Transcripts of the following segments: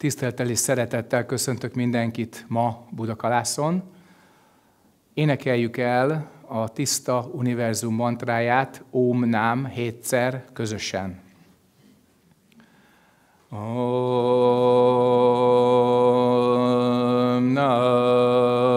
Tisztelettel és szeretettel köszöntök mindenkit ma Budakalászon. Énekeljük el a tiszta univerzum mantráját, Om Nám hétszer közösen. Om Nam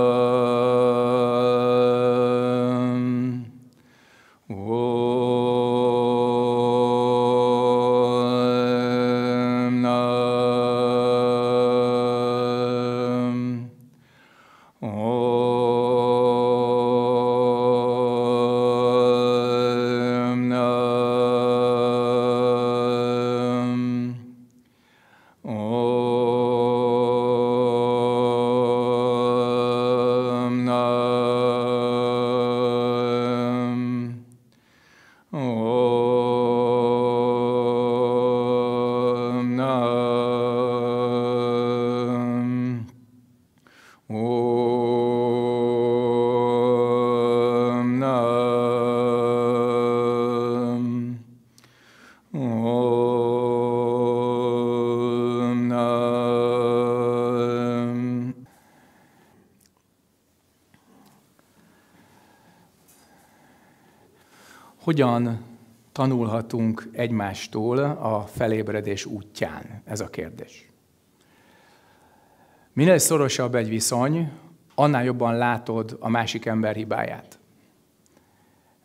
hogyan tanulhatunk egymástól a felébredés útján? Ez a kérdés. Minél szorosabb egy viszony, annál jobban látod a másik ember hibáját.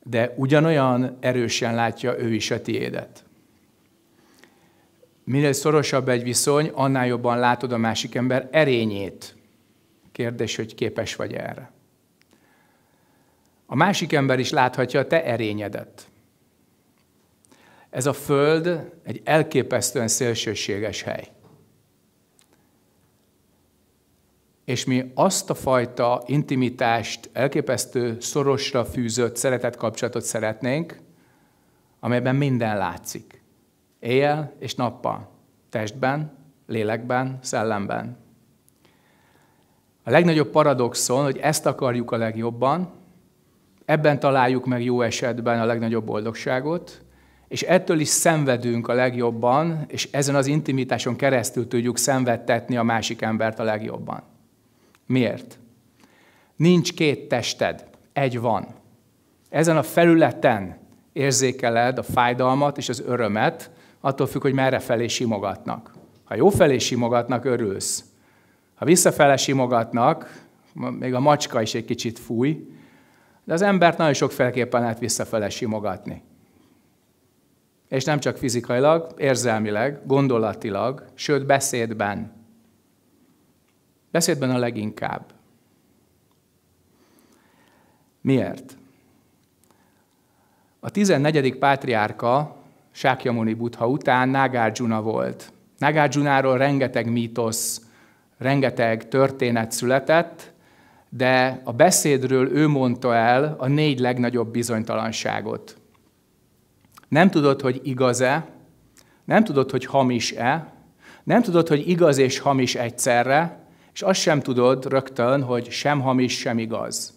De ugyanolyan erősen látja ő is a tiédet. Minél szorosabb egy viszony, annál jobban látod a másik ember erényét. Kérdés, hogy képes vagy erre. A másik ember is láthatja a te erényedet. Ez a föld egy elképesztően szélsőséges hely. És mi azt a fajta intimitást, elképesztő szorosra fűzött szeretett kapcsolatot szeretnénk, amelyben minden látszik. Éjjel és nappal. Testben, lélekben, szellemben. A legnagyobb paradoxon, hogy ezt akarjuk a legjobban, ebben találjuk meg jó esetben a legnagyobb boldogságot, és ettől is szenvedünk a legjobban, és ezen az intimitáson keresztül tudjuk szenvedtetni a másik embert a legjobban. Miért? Nincs két tested, egy van. Ezen a felületen érzékeled a fájdalmat és az örömet, attól függ, hogy merre felé simogatnak. Ha jó felé simogatnak, örülsz. Ha visszafele simogatnak, még a macska is egy kicsit fúj, de az embert nagyon sokféleképpen lehet visszafele simogatni. És nem csak fizikailag, érzelmileg, gondolatilag, sőt beszédben. Beszédben a leginkább. Miért? A 14. pátriárka Sákyamuni Buddha után Nagarjuna volt. Nagarjunáról rengeteg mítosz, rengeteg történet született, de a beszédről ő mondta el a négy legnagyobb bizonytalanságot. Nem tudod, hogy igaz-e, nem tudod, hogy hamis-e, nem tudod, hogy igaz és hamis egyszerre, és azt sem tudod rögtön, hogy sem hamis, sem igaz.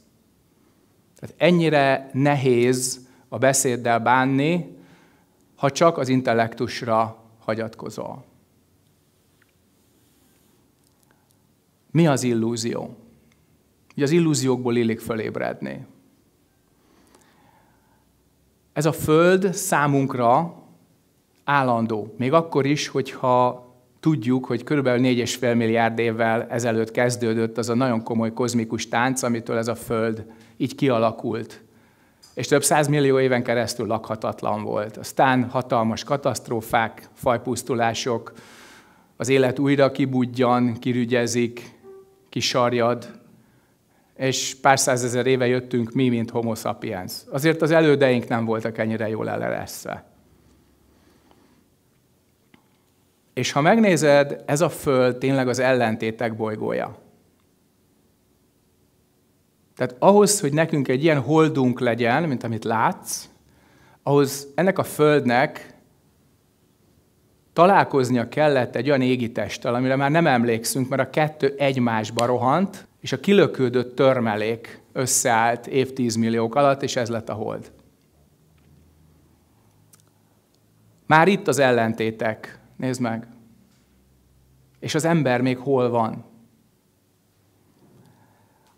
Tehát ennyire nehéz a beszéddel bánni, ha csak az intellektusra hagyatkozol. Mi az illúzió? hogy az illúziókból illik fölébredni. Ez a Föld számunkra állandó, még akkor is, hogyha tudjuk, hogy körülbelül 4,5 milliárd évvel ezelőtt kezdődött az a nagyon komoly kozmikus tánc, amitől ez a Föld így kialakult. És több millió éven keresztül lakhatatlan volt. Aztán hatalmas katasztrófák, fajpusztulások, az élet újra kibudjan, kirügyezik, kisarjad, és pár százezer éve jöttünk mi, mint homo sapiens. Azért az elődeink nem voltak ennyire jól eleresztve. És ha megnézed, ez a Föld tényleg az ellentétek bolygója. Tehát ahhoz, hogy nekünk egy ilyen holdunk legyen, mint amit látsz, ahhoz ennek a Földnek találkoznia kellett egy olyan égitesttel, amire már nem emlékszünk, mert a kettő egymásba rohant, és a kilöködött törmelék összeállt évtízmilliók alatt, és ez lett a hold. Már itt az ellentétek, nézd meg. És az ember még hol van?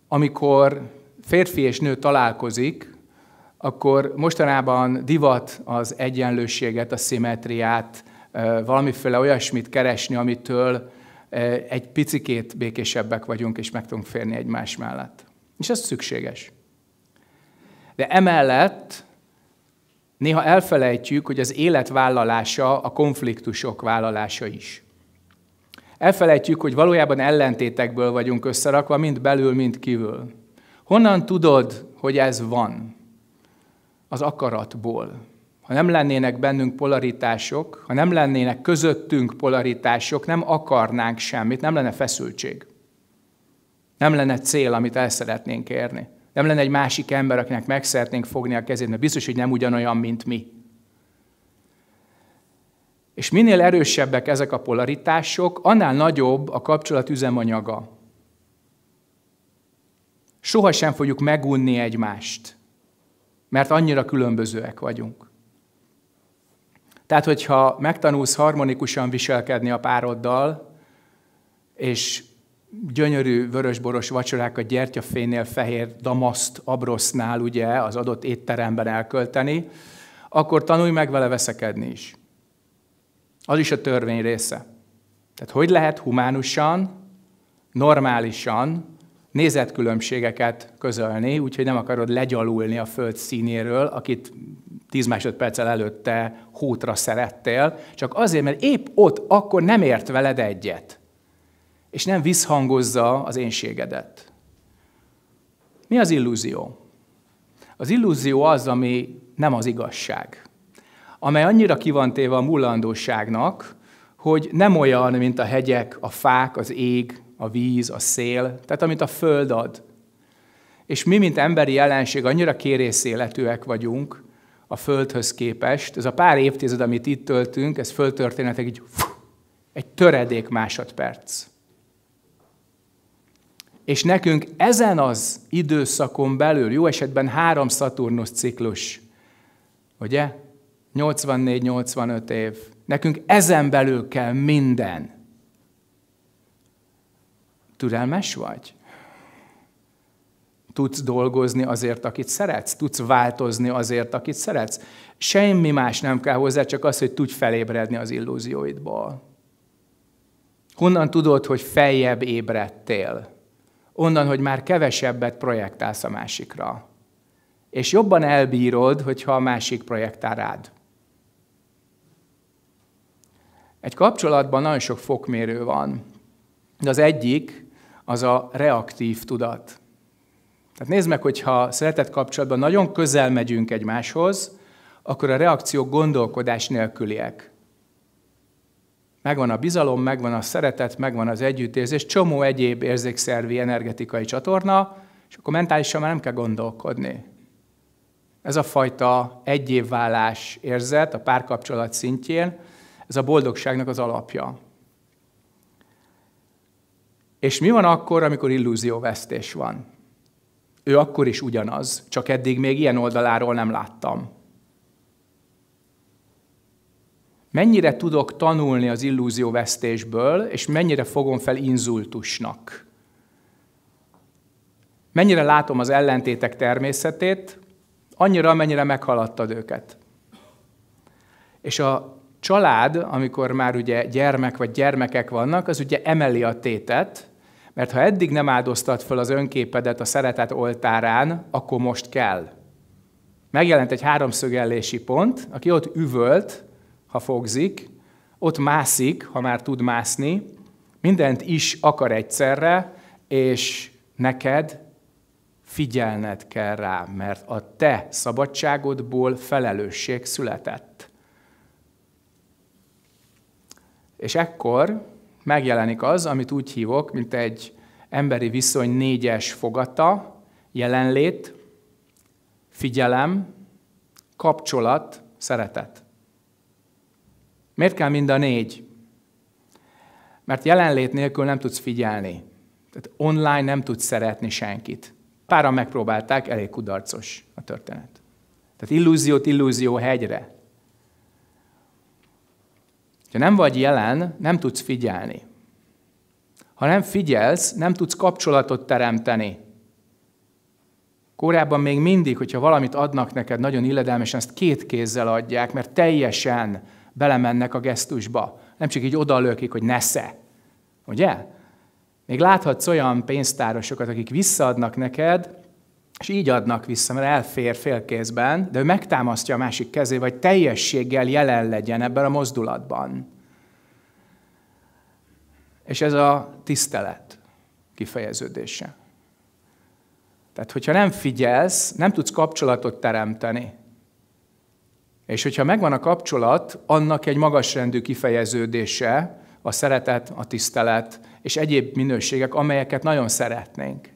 Amikor férfi és nő találkozik, akkor mostanában divat az egyenlőséget, a szimetriát, valamiféle olyasmit keresni, amitől egy picikét békésebbek vagyunk, és meg tudunk férni egymás mellett. És ez szükséges. De emellett néha elfelejtjük, hogy az élet vállalása a konfliktusok vállalása is. Elfelejtjük, hogy valójában ellentétekből vagyunk összerakva, mind belül, mind kívül. Honnan tudod, hogy ez van? Az akaratból ha nem lennének bennünk polaritások, ha nem lennének közöttünk polaritások, nem akarnánk semmit, nem lenne feszültség. Nem lenne cél, amit el szeretnénk érni. Nem lenne egy másik ember, akinek meg szeretnénk fogni a kezét, mert biztos, hogy nem ugyanolyan, mint mi. És minél erősebbek ezek a polaritások, annál nagyobb a kapcsolat üzemanyaga. Sohasem fogjuk megunni egymást, mert annyira különbözőek vagyunk. Tehát, hogyha megtanulsz harmonikusan viselkedni a pároddal, és gyönyörű vörösboros vacsorák a gyertyafénél, fehér damaszt, abrosznál ugye az adott étteremben elkölteni, akkor tanulj meg vele veszekedni is. Az is a törvény része. Tehát hogy lehet humánusan, normálisan nézetkülönbségeket közölni, úgyhogy nem akarod legyalulni a föld színéről, akit 10 másodperccel előtte hútra szerettél, csak azért, mert épp ott akkor nem ért veled egyet, és nem visszhangozza az énségedet. Mi az illúzió? Az illúzió az, ami nem az igazság, amely annyira kivantéve a mullandóságnak, hogy nem olyan, mint a hegyek, a fák, az ég, a víz, a szél, tehát amit a föld ad. És mi, mint emberi jelenség, annyira kérészéletűek vagyunk, a Földhöz képest. Ez a pár évtized, amit itt töltünk, ez földtörténetek így egy töredék másodperc. És nekünk ezen az időszakon belül, jó esetben három Szaturnusz ciklus, ugye? 84-85 év. Nekünk ezen belül kell minden. Türelmes vagy? Tudsz dolgozni azért, akit szeretsz. Tudsz változni azért, akit szeretsz. Semmi más nem kell hozzá, csak az, hogy tudj felébredni az illúzióidból. Honnan tudod, hogy feljebb ébredtél? Onnan, hogy már kevesebbet projektálsz a másikra. És jobban elbírod, hogyha a másik projektál rád. Egy kapcsolatban nagyon sok fokmérő van. De az egyik az a reaktív tudat. Tehát nézd meg, hogyha szeretet kapcsolatban nagyon közel megyünk egymáshoz, akkor a reakciók gondolkodás nélküliek. Megvan a bizalom, megvan a szeretet, megvan az együttérzés, csomó egyéb érzékszervi, energetikai csatorna, és akkor mentálisan már nem kell gondolkodni. Ez a fajta egyévválás érzet a párkapcsolat szintjén, ez a boldogságnak az alapja. És mi van akkor, amikor illúzióvesztés van? Ő akkor is ugyanaz, csak eddig még ilyen oldaláról nem láttam. Mennyire tudok tanulni az illúzióvesztésből, és mennyire fogom fel inzultusnak? Mennyire látom az ellentétek természetét, annyira, amennyire meghaladtad őket. És a család, amikor már ugye gyermek vagy gyermekek vannak, az ugye emeli a tétet, mert ha eddig nem áldoztad fel az önképedet a szeretet oltárán, akkor most kell. Megjelent egy háromszögellési pont, aki ott üvölt, ha fogzik, ott mászik, ha már tud mászni, mindent is akar egyszerre, és neked figyelned kell rá, mert a te szabadságodból felelősség született. És ekkor megjelenik az, amit úgy hívok, mint egy emberi viszony négyes fogata, jelenlét, figyelem, kapcsolat, szeretet. Miért kell mind a négy? Mert jelenlét nélkül nem tudsz figyelni. Tehát online nem tudsz szeretni senkit. Páran megpróbálták, elég kudarcos a történet. Tehát illúziót illúzió hegyre. Ha nem vagy jelen, nem tudsz figyelni. Ha nem figyelsz, nem tudsz kapcsolatot teremteni. Korábban még mindig, hogyha valamit adnak neked nagyon illedelmesen, ezt két kézzel adják, mert teljesen belemennek a gesztusba. Nem csak így odalökik, hogy nesze. Ugye? Még láthatsz olyan pénztárosokat, akik visszaadnak neked, és így adnak vissza, mert elfér félkézben, de ő megtámasztja a másik kezé, vagy teljességgel jelen legyen ebben a mozdulatban. És ez a tisztelet kifejeződése. Tehát, hogyha nem figyelsz, nem tudsz kapcsolatot teremteni. És hogyha megvan a kapcsolat, annak egy magasrendű kifejeződése, a szeretet, a tisztelet és egyéb minőségek, amelyeket nagyon szeretnénk.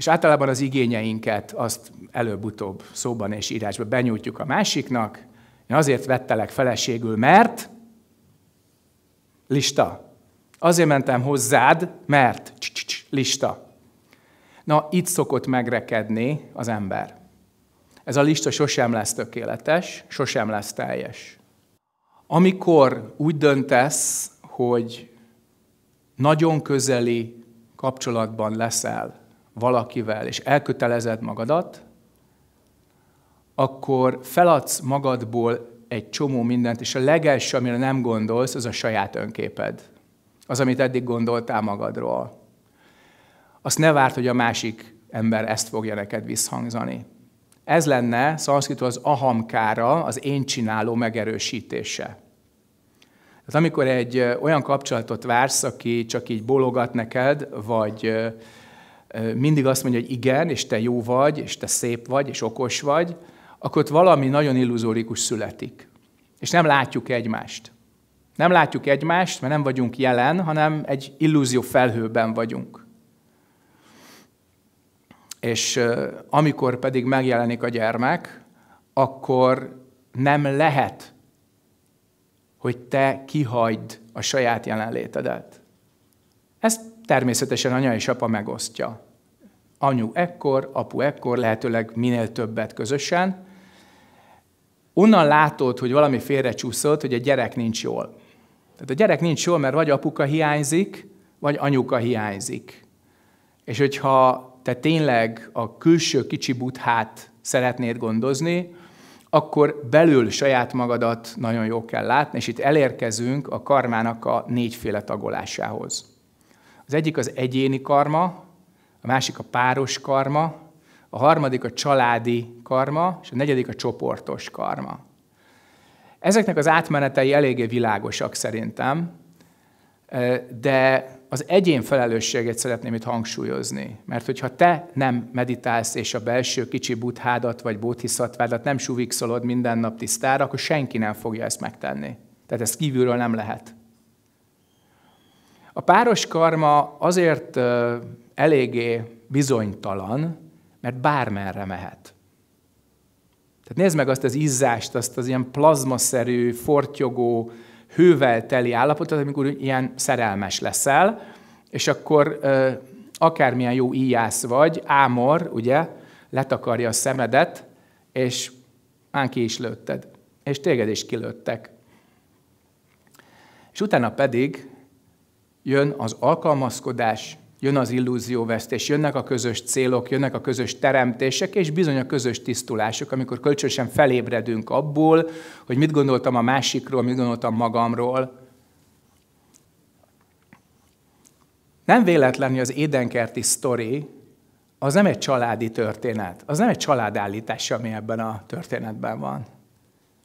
És általában az igényeinket azt előbb-utóbb szóban és írásban benyújtjuk a másiknak. Én azért vettelek feleségül, mert lista. Azért mentem hozzád, mert Cs-cs-cs, lista. Na, itt szokott megrekedni az ember. Ez a lista sosem lesz tökéletes, sosem lesz teljes. Amikor úgy döntesz, hogy nagyon közeli kapcsolatban leszel valakivel, és elkötelezed magadat, akkor feladsz magadból egy csomó mindent, és a legelső, amire nem gondolsz, az a saját önképed. Az, amit eddig gondoltál magadról. Azt ne várt, hogy a másik ember ezt fogja neked visszhangzani. Ez lenne szanszkritó az ahamkára, az én csináló megerősítése. Tehát amikor egy olyan kapcsolatot vársz, aki csak így bólogat neked, vagy mindig azt mondja, hogy igen, és te jó vagy, és te szép vagy, és okos vagy, akkor ott valami nagyon illuzórikus születik. És nem látjuk egymást. Nem látjuk egymást, mert nem vagyunk jelen, hanem egy illúzió felhőben vagyunk. És amikor pedig megjelenik a gyermek, akkor nem lehet, hogy te kihagyd a saját jelenlétedet. Ezt Természetesen anya és apa megosztja. Anyu ekkor, apu ekkor, lehetőleg minél többet közösen. Onnan látod, hogy valami félrecsúszott, hogy a gyerek nincs jól. Tehát a gyerek nincs jól, mert vagy apuka hiányzik, vagy anyuka hiányzik. És hogyha te tényleg a külső kicsi buthát szeretnéd gondozni, akkor belül saját magadat nagyon jól kell látni, és itt elérkezünk a karmának a négyféle tagolásához. Az egyik az egyéni karma, a másik a páros karma, a harmadik a családi karma, és a negyedik a csoportos karma. Ezeknek az átmenetei eléggé világosak szerintem, de az egyén felelősséget szeretném itt hangsúlyozni. Mert hogyha te nem meditálsz, és a belső kicsi buthádat vagy bóthiszatvádat nem suvikszolod minden nap tisztára, akkor senki nem fogja ezt megtenni. Tehát ez kívülről nem lehet. A páros karma azért eléggé bizonytalan, mert bármerre mehet. Tehát nézd meg azt az izzást, azt az ilyen plazmaszerű, fortyogó, hővel teli állapotot, amikor ilyen szerelmes leszel, és akkor akármilyen jó íjász vagy, ámor, ugye, letakarja a szemedet, és már ki is lőtted. És téged is kilőttek. És utána pedig jön az alkalmazkodás, jön az illúzióvesztés, jönnek a közös célok, jönnek a közös teremtések, és bizony a közös tisztulások, amikor kölcsönösen felébredünk abból, hogy mit gondoltam a másikról, mit gondoltam magamról. Nem véletlen, hogy az édenkerti sztori az nem egy családi történet, az nem egy családállítás, ami ebben a történetben van.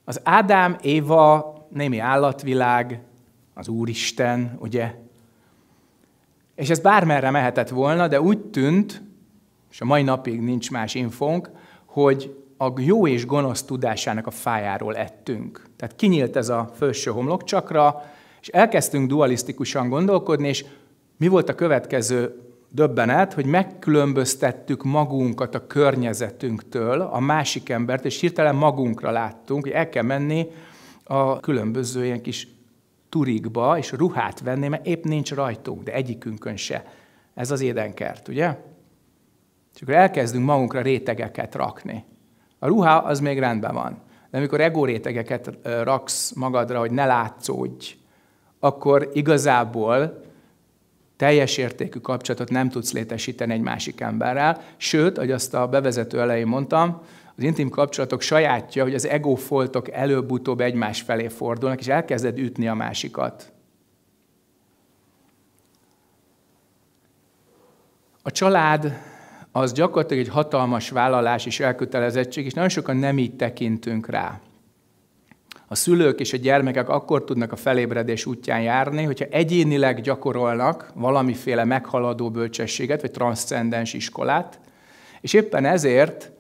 Az Ádám, Éva, némi állatvilág, az Úristen, ugye, és ez bármerre mehetett volna, de úgy tűnt, és a mai napig nincs más infónk, hogy a jó és gonosz tudásának a fájáról ettünk. Tehát kinyílt ez a felső homlokcsakra, és elkezdtünk dualisztikusan gondolkodni, és mi volt a következő döbbenet, hogy megkülönböztettük magunkat a környezetünktől, a másik embert, és hirtelen magunkra láttunk, hogy el kell menni a különböző ilyen kis turikba, és ruhát venni, mert épp nincs rajtunk, de egyikünkön se. Ez az édenkert, ugye? És akkor elkezdünk magunkra rétegeket rakni. A ruha az még rendben van. De amikor egórétegeket raksz magadra, hogy ne látszódj, akkor igazából teljes értékű kapcsolatot nem tudsz létesíteni egy másik emberrel. Sőt, ahogy azt a bevezető elején mondtam, az intim kapcsolatok sajátja, hogy az egófoltok előbb-utóbb egymás felé fordulnak, és elkezded ütni a másikat. A család az gyakorlatilag egy hatalmas vállalás és elkötelezettség, és nagyon sokan nem így tekintünk rá. A szülők és a gyermekek akkor tudnak a felébredés útján járni, hogyha egyénileg gyakorolnak valamiféle meghaladó bölcsességet, vagy transzcendens iskolát, és éppen ezért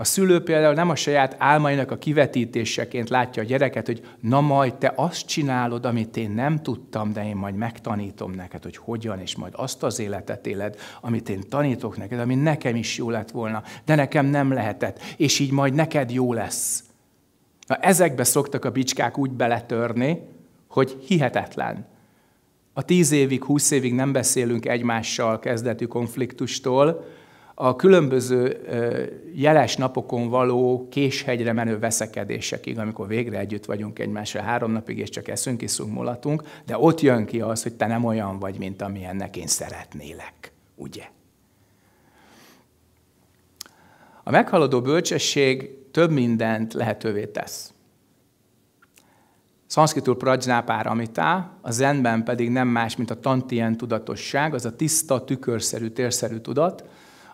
a szülő például nem a saját álmainak a kivetítéseként látja a gyereket, hogy na majd te azt csinálod, amit én nem tudtam, de én majd megtanítom neked, hogy hogyan, és majd azt az életet éled, amit én tanítok neked, ami nekem is jó lett volna, de nekem nem lehetett, és így majd neked jó lesz. Na, ezekbe szoktak a bicskák úgy beletörni, hogy hihetetlen. A tíz évig, húsz évig nem beszélünk egymással kezdetű konfliktustól, a különböző jeles napokon való késhegyre menő veszekedésekig, amikor végre együtt vagyunk egymásra három napig, és csak eszünk, iszunk, mulatunk, de ott jön ki az, hogy te nem olyan vagy, mint amilyennek én szeretnélek, ugye? A meghaladó bölcsesség több mindent lehetővé tesz. Szanszkitul prajnápáramitá, a zenben pedig nem más, mint a tantien tudatosság, az a tiszta, tükörszerű, térszerű tudat,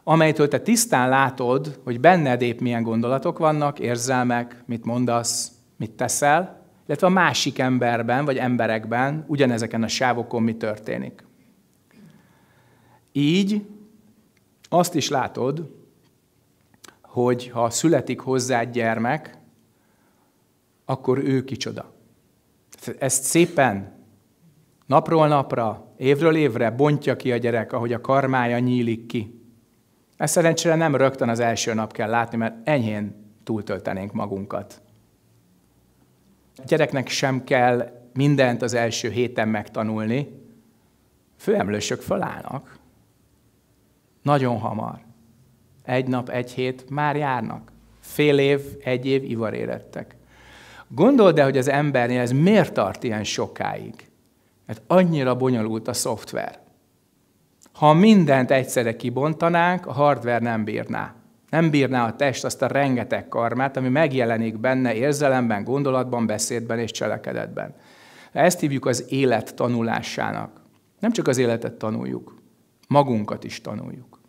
amelytől te tisztán látod, hogy benned épp milyen gondolatok vannak, érzelmek, mit mondasz, mit teszel, illetve a másik emberben vagy emberekben ugyanezeken a sávokon mi történik. Így azt is látod, hogy ha születik hozzá egy gyermek, akkor ő kicsoda. Ezt szépen napról napra, évről évre bontja ki a gyerek, ahogy a karmája nyílik ki. Ezt szerencsére nem rögtön az első nap kell látni, mert enyhén túltöltenénk magunkat. A gyereknek sem kell mindent az első héten megtanulni. Főemlősök fölállnak. Nagyon hamar. Egy nap, egy hét már járnak. Fél év, egy év ivarérettek. Gondold el, hogy az embernél ez miért tart ilyen sokáig? Mert annyira bonyolult a szoftver. Ha mindent egyszerre kibontanánk, a hardware nem bírná. Nem bírná a test azt a rengeteg karmát, ami megjelenik benne érzelemben, gondolatban, beszédben és cselekedetben. Ezt hívjuk az élet tanulásának. Nem csak az életet tanuljuk, magunkat is tanuljuk.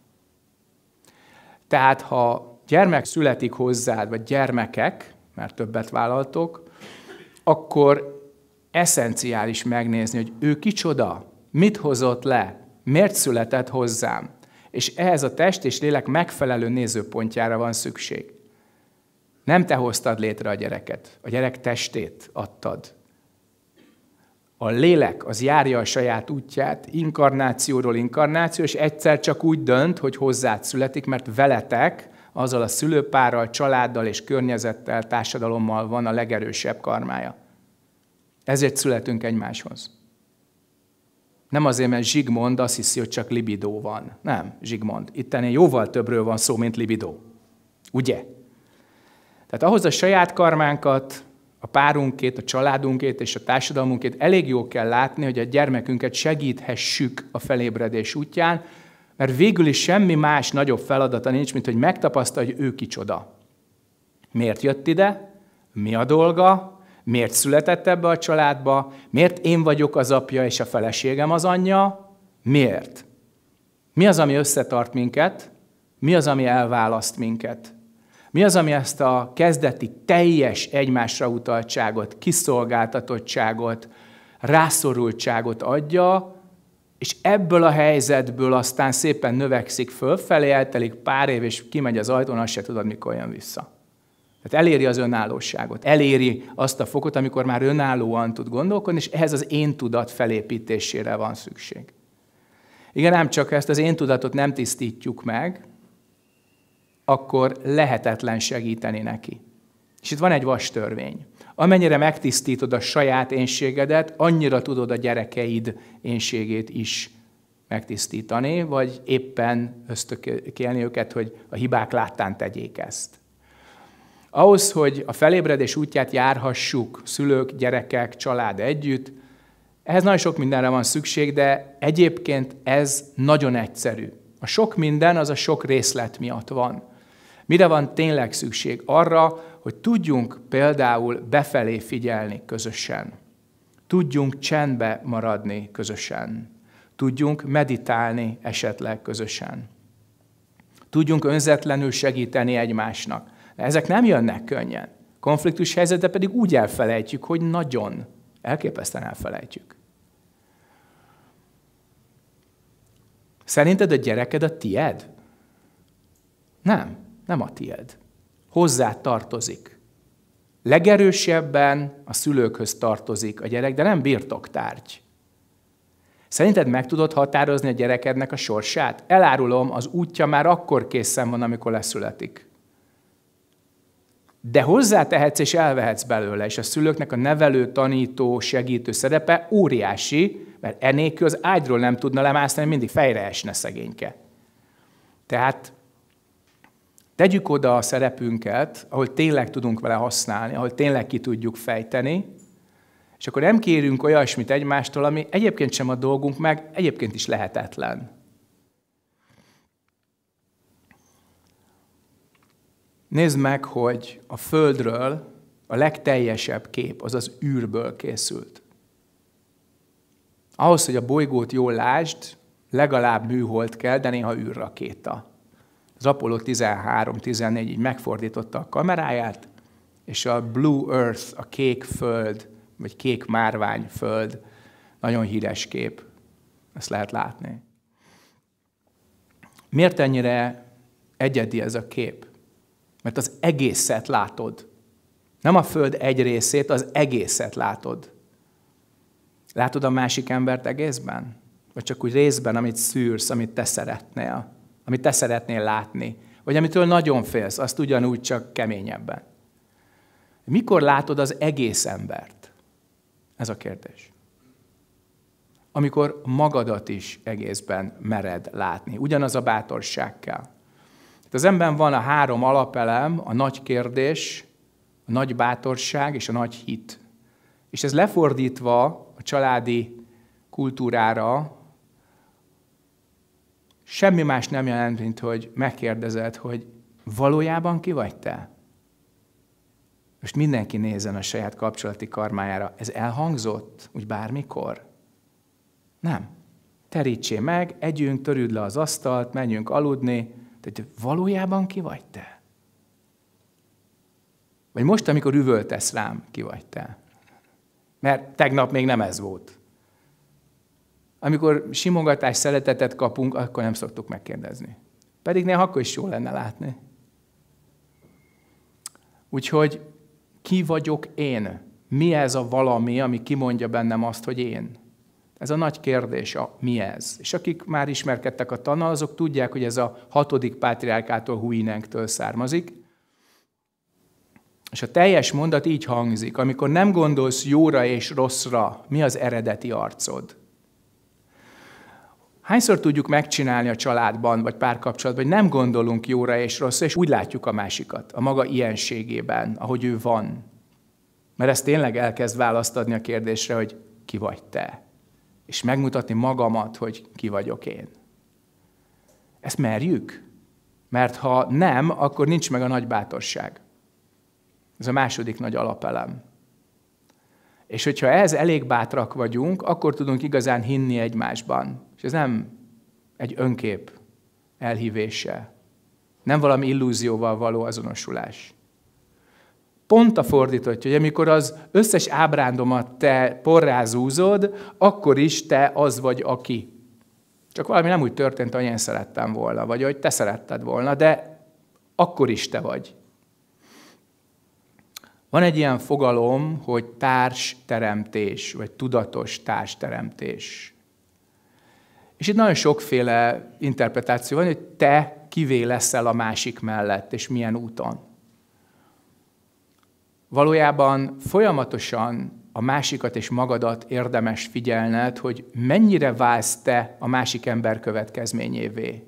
Tehát ha gyermek születik hozzád, vagy gyermekek, mert többet vállaltok, akkor eszenciális megnézni, hogy ő kicsoda, mit hozott le, miért született hozzám. És ehhez a test és lélek megfelelő nézőpontjára van szükség. Nem te hoztad létre a gyereket, a gyerek testét adtad. A lélek az járja a saját útját, inkarnációról inkarnáció, és egyszer csak úgy dönt, hogy hozzád születik, mert veletek, azzal a szülőpárral, családdal és környezettel, társadalommal van a legerősebb karmája. Ezért születünk egymáshoz. Nem azért, mert Zsigmond azt hiszi, hogy csak libidó van. Nem, Zsigmond. Itt ennél jóval többről van szó, mint libidó. Ugye? Tehát ahhoz a saját karmánkat, a párunkét, a családunkét és a társadalmunkét elég jól kell látni, hogy a gyermekünket segíthessük a felébredés útján, mert végül is semmi más nagyobb feladata nincs, mint hogy megtapasztalja, hogy ő kicsoda. Miért jött ide? Mi a dolga? miért született ebbe a családba, miért én vagyok az apja és a feleségem az anyja, miért? Mi az, ami összetart minket, mi az, ami elválaszt minket? Mi az, ami ezt a kezdeti teljes egymásra utaltságot, kiszolgáltatottságot, rászorultságot adja, és ebből a helyzetből aztán szépen növekszik fölfelé, eltelik pár év, és kimegy az ajtón, azt se tudod, mikor jön vissza. Tehát eléri az önállóságot, eléri azt a fokot, amikor már önállóan tud gondolkodni, és ehhez az én tudat felépítésére van szükség. Igen, ám csak ezt az én tudatot nem tisztítjuk meg, akkor lehetetlen segíteni neki. És itt van egy vas törvény. Amennyire megtisztítod a saját énségedet, annyira tudod a gyerekeid énségét is megtisztítani, vagy éppen ösztökélni őket, hogy a hibák láttán tegyék ezt. Ahhoz, hogy a felébredés útját járhassuk szülők, gyerekek, család együtt, ehhez nagyon sok mindenre van szükség, de egyébként ez nagyon egyszerű. A sok minden az a sok részlet miatt van. Mire van tényleg szükség? Arra, hogy tudjunk például befelé figyelni közösen. Tudjunk csendbe maradni közösen. Tudjunk meditálni esetleg közösen. Tudjunk önzetlenül segíteni egymásnak. Ezek nem jönnek könnyen. Konfliktus helyzetet pedig úgy elfelejtjük, hogy nagyon. Elképesztően elfelejtjük. Szerinted a gyereked a tied? Nem, nem a tied. Hozzá tartozik. Legerősebben a szülőkhöz tartozik a gyerek, de nem birtoktárgy. Szerinted meg tudod határozni a gyerekednek a sorsát? Elárulom, az útja már akkor készen van, amikor leszületik de hozzátehetsz és elvehetsz belőle, és a szülőknek a nevelő, tanító, segítő szerepe óriási, mert enélkül az ágyról nem tudna lemászni, mindig fejre esne szegényke. Tehát tegyük oda a szerepünket, ahol tényleg tudunk vele használni, ahol tényleg ki tudjuk fejteni, és akkor nem kérünk olyasmit egymástól, ami egyébként sem a dolgunk, meg egyébként is lehetetlen. Nézd meg, hogy a Földről a legteljesebb kép az az űrből készült. Ahhoz, hogy a bolygót jól lásd, legalább műhold kell, de néha űrrakéta. Az Apollo 13-14 így megfordította a kameráját, és a Blue Earth, a kék föld, vagy kék márvány föld, nagyon híres kép. Ezt lehet látni. Miért ennyire egyedi ez a kép? mert az egészet látod. Nem a föld egy részét, az egészet látod. Látod a másik embert egészben? Vagy csak úgy részben, amit szűrsz, amit te szeretnél, amit te szeretnél látni, vagy amitől nagyon félsz, azt ugyanúgy csak keményebben. Mikor látod az egész embert? Ez a kérdés. Amikor magadat is egészben mered látni. Ugyanaz a bátorság kell. Itt az emben van a három alapelem, a nagy kérdés, a nagy bátorság és a nagy hit. És ez lefordítva a családi kultúrára semmi más nem jelent, mint hogy megkérdezed, hogy valójában ki vagy te? Most mindenki nézen a saját kapcsolati karmájára. Ez elhangzott? Úgy bármikor? Nem. Terítsé meg, együnk, törüld le az asztalt, menjünk aludni, hogy valójában ki vagy te? Vagy most, amikor üvöltesz rám, ki vagy te? Mert tegnap még nem ez volt. Amikor simogatás, szeretetet kapunk, akkor nem szoktuk megkérdezni. Pedig néha akkor is jó lenne látni. Úgyhogy ki vagyok én? Mi ez a valami, ami kimondja bennem azt, hogy én? Ez a nagy kérdés, a mi ez. És akik már ismerkedtek a tannal, azok tudják, hogy ez a hatodik pátriárkától Huinenktől származik. És a teljes mondat így hangzik, amikor nem gondolsz jóra és rosszra, mi az eredeti arcod? Hányszor tudjuk megcsinálni a családban vagy párkapcsolatban, hogy nem gondolunk jóra és rosszra, és úgy látjuk a másikat, a maga ilyenségében, ahogy ő van. Mert ez tényleg elkezd választ adni a kérdésre, hogy ki vagy te és megmutatni magamat, hogy ki vagyok én. Ezt merjük? Mert ha nem, akkor nincs meg a nagy bátorság. Ez a második nagy alapelem. És hogyha ez elég bátrak vagyunk, akkor tudunk igazán hinni egymásban. És ez nem egy önkép elhívése, nem valami illúzióval való azonosulás. Pont a fordítottja, hogy amikor az összes ábrándomat te porrázúzod, akkor is te az vagy, aki. Csak valami nem úgy történt, hogy én szerettem volna, vagy hogy te szeretted volna, de akkor is te vagy. Van egy ilyen fogalom, hogy társteremtés, vagy tudatos társteremtés. És itt nagyon sokféle interpretáció van, hogy te kivé leszel a másik mellett, és milyen úton valójában folyamatosan a másikat és magadat érdemes figyelned, hogy mennyire válsz te a másik ember következményévé.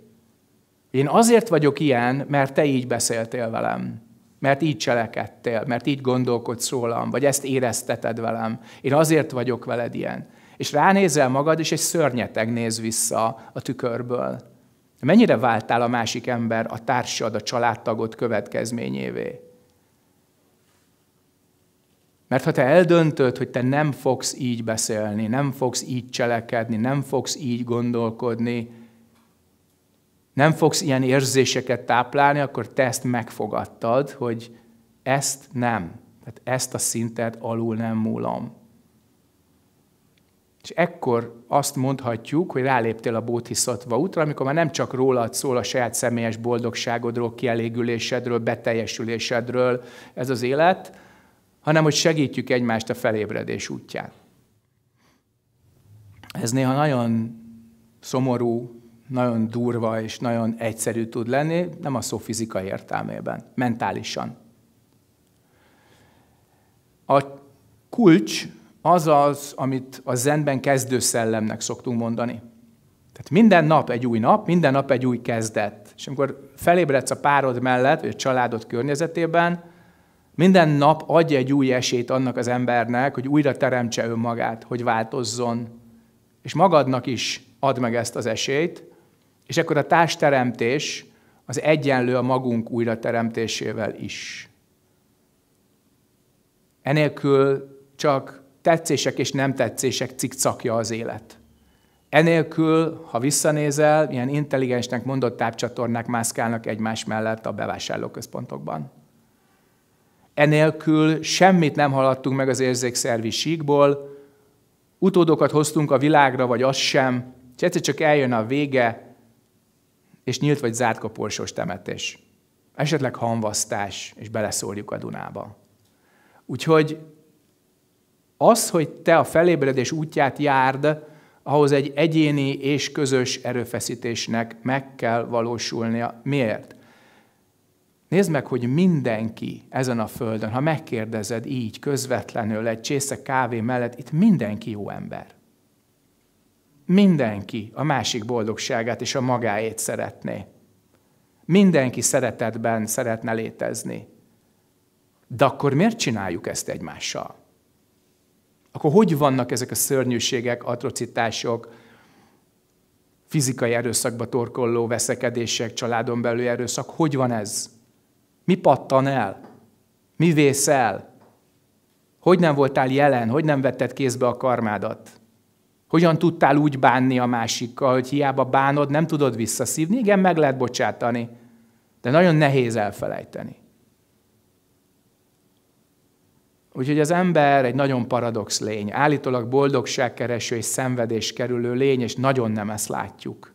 Én azért vagyok ilyen, mert te így beszéltél velem, mert így cselekedtél, mert így gondolkodsz rólam, vagy ezt érezteted velem. Én azért vagyok veled ilyen. És ránézel magad, és egy szörnyeteg néz vissza a tükörből. Mennyire váltál a másik ember, a társad, a családtagod következményévé? Mert ha te eldöntöd, hogy te nem fogsz így beszélni, nem fogsz így cselekedni, nem fogsz így gondolkodni, nem fogsz ilyen érzéseket táplálni, akkor te ezt megfogadtad, hogy ezt nem. Tehát ezt a szintet alul nem múlom. És ekkor azt mondhatjuk, hogy ráléptél a bódhiszatva útra, amikor már nem csak rólad szól a saját személyes boldogságodról, kielégülésedről, beteljesülésedről ez az élet, hanem hogy segítjük egymást a felébredés útján. Ez néha nagyon szomorú, nagyon durva és nagyon egyszerű tud lenni, nem a szó fizikai értelmében, mentálisan. A kulcs az az, amit a zenben kezdő szellemnek szoktunk mondani. Tehát minden nap egy új nap, minden nap egy új kezdet. És amikor felébredsz a párod mellett, vagy a családod környezetében, minden nap adja egy új esélyt annak az embernek, hogy újra teremtse önmagát, hogy változzon. És magadnak is add meg ezt az esélyt, és akkor a társteremtés az egyenlő a magunk újra teremtésével is. Enélkül csak tetszések és nem tetszések cikcakja az élet. Enélkül, ha visszanézel, ilyen intelligensnek mondott tápcsatornák mászkálnak egymás mellett a bevásárlóközpontokban enélkül semmit nem haladtunk meg az érzékszervi síkból, utódokat hoztunk a világra, vagy az sem, és egyszer csak eljön a vége, és nyílt vagy zárt kaporsos temetés. Esetleg hanvasztás, és beleszóljuk a Dunába. Úgyhogy az, hogy te a felébredés útját járd, ahhoz egy egyéni és közös erőfeszítésnek meg kell valósulnia. Miért? Nézd meg, hogy mindenki ezen a földön, ha megkérdezed így, közvetlenül egy csésze kávé mellett, itt mindenki jó ember. Mindenki a másik boldogságát és a magáét szeretné. Mindenki szeretetben szeretne létezni. De akkor miért csináljuk ezt egymással? Akkor hogy vannak ezek a szörnyűségek, atrocitások, fizikai erőszakba torkolló veszekedések, családon belüli erőszak? Hogy van ez? Mi pattan el? Mi vész el? Hogy nem voltál jelen? Hogy nem vetted kézbe a karmádat? Hogyan tudtál úgy bánni a másikkal, hogy hiába bánod, nem tudod visszaszívni? Igen, meg lehet bocsátani, de nagyon nehéz elfelejteni. Úgyhogy az ember egy nagyon paradox lény. Állítólag boldogságkereső és szenvedéskerülő lény, és nagyon nem ezt látjuk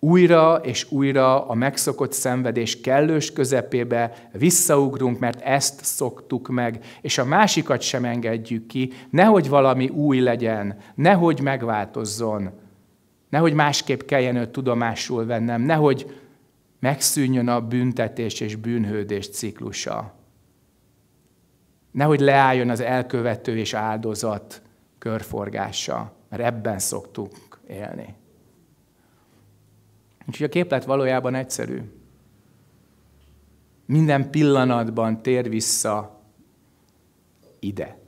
újra és újra a megszokott szenvedés kellős közepébe visszaugrunk, mert ezt szoktuk meg, és a másikat sem engedjük ki, nehogy valami új legyen, nehogy megváltozzon, nehogy másképp kelljen őt tudomásul vennem, nehogy megszűnjön a büntetés és bűnhődés ciklusa. Nehogy leálljon az elkövető és áldozat körforgása, mert ebben szoktunk élni. Úgyhogy a képlet valójában egyszerű. Minden pillanatban tér vissza ide.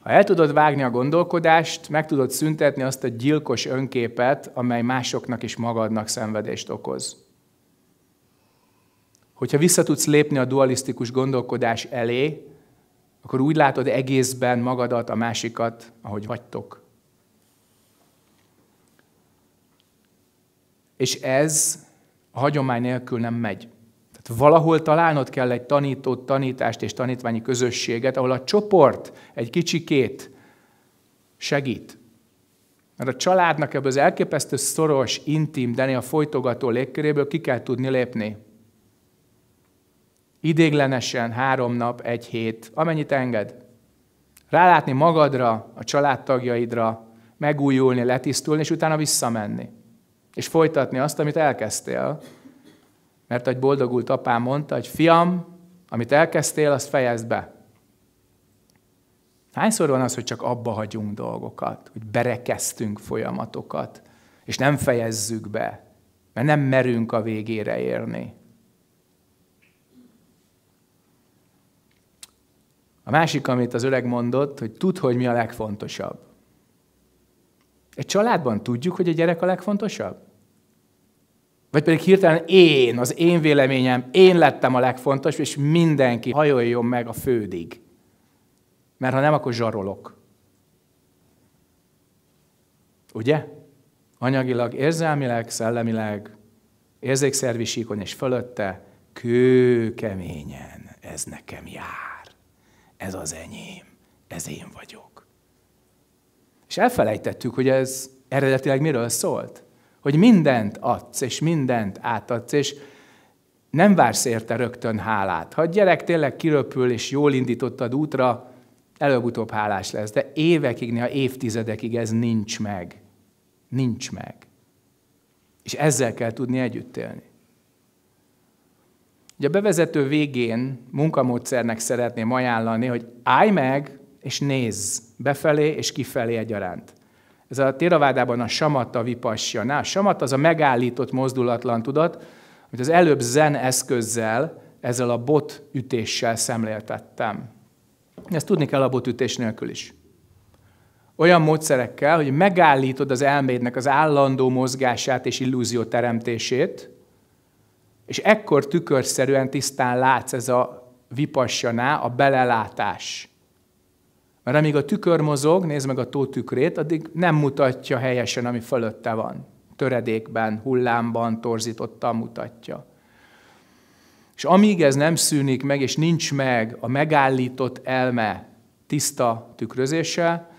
Ha el tudod vágni a gondolkodást, meg tudod szüntetni azt a gyilkos önképet, amely másoknak és magadnak szenvedést okoz. Hogyha vissza tudsz lépni a dualisztikus gondolkodás elé, akkor úgy látod egészben magadat, a másikat, ahogy vagytok. és ez a hagyomány nélkül nem megy. Tehát valahol találnod kell egy tanítót, tanítást és tanítványi közösséget, ahol a csoport egy kicsikét segít. Mert a családnak ebből az elképesztő szoros, intim, de a folytogató légköréből ki kell tudni lépni. Idéglenesen három nap, egy hét, amennyit enged. Rálátni magadra, a családtagjaidra, megújulni, letisztulni, és utána visszamenni és folytatni azt, amit elkezdtél. Mert egy boldogult apám mondta, hogy fiam, amit elkezdtél, azt fejezd be. Hányszor van az, hogy csak abba hagyunk dolgokat, hogy berekeztünk folyamatokat, és nem fejezzük be, mert nem merünk a végére érni. A másik, amit az öreg mondott, hogy tud hogy mi a legfontosabb. Egy családban tudjuk, hogy a gyerek a legfontosabb? Vagy pedig hirtelen én, az én véleményem, én lettem a legfontos, és mindenki hajoljon meg a fődig. Mert ha nem, akkor zsarolok. Ugye? Anyagilag, érzelmileg, szellemileg, érzékszervi síkon és fölötte, kőkeményen ez nekem jár. Ez az enyém, ez én vagyok. És elfelejtettük, hogy ez eredetileg miről szólt. Hogy mindent adsz, és mindent átadsz, és nem vársz érte rögtön hálát. Ha a gyerek tényleg kiröpül, és jól indítottad útra, előbb-utóbb hálás lesz. De évekig, néha évtizedekig ez nincs meg. Nincs meg. És ezzel kell tudni együtt élni. Ugye a bevezető végén munkamódszernek szeretném ajánlani, hogy állj meg, és nézz befelé és kifelé egyaránt. Ez a téravádában a samatta vipassana. A samatta az a megállított mozdulatlan tudat, amit az előbb zen eszközzel, ezzel a bot ütéssel szemléltettem. Ezt tudni kell a bot ütés nélkül is. Olyan módszerekkel, hogy megállítod az elmédnek az állandó mozgását és illúzió teremtését, és ekkor tükörszerűen tisztán látsz ez a vipassaná, a belelátás. Mert amíg a tükör mozog, nézd meg a tó tükrét, addig nem mutatja helyesen, ami fölötte van. Töredékben, hullámban, torzítottan mutatja. És amíg ez nem szűnik meg, és nincs meg a megállított elme tiszta tükrözése,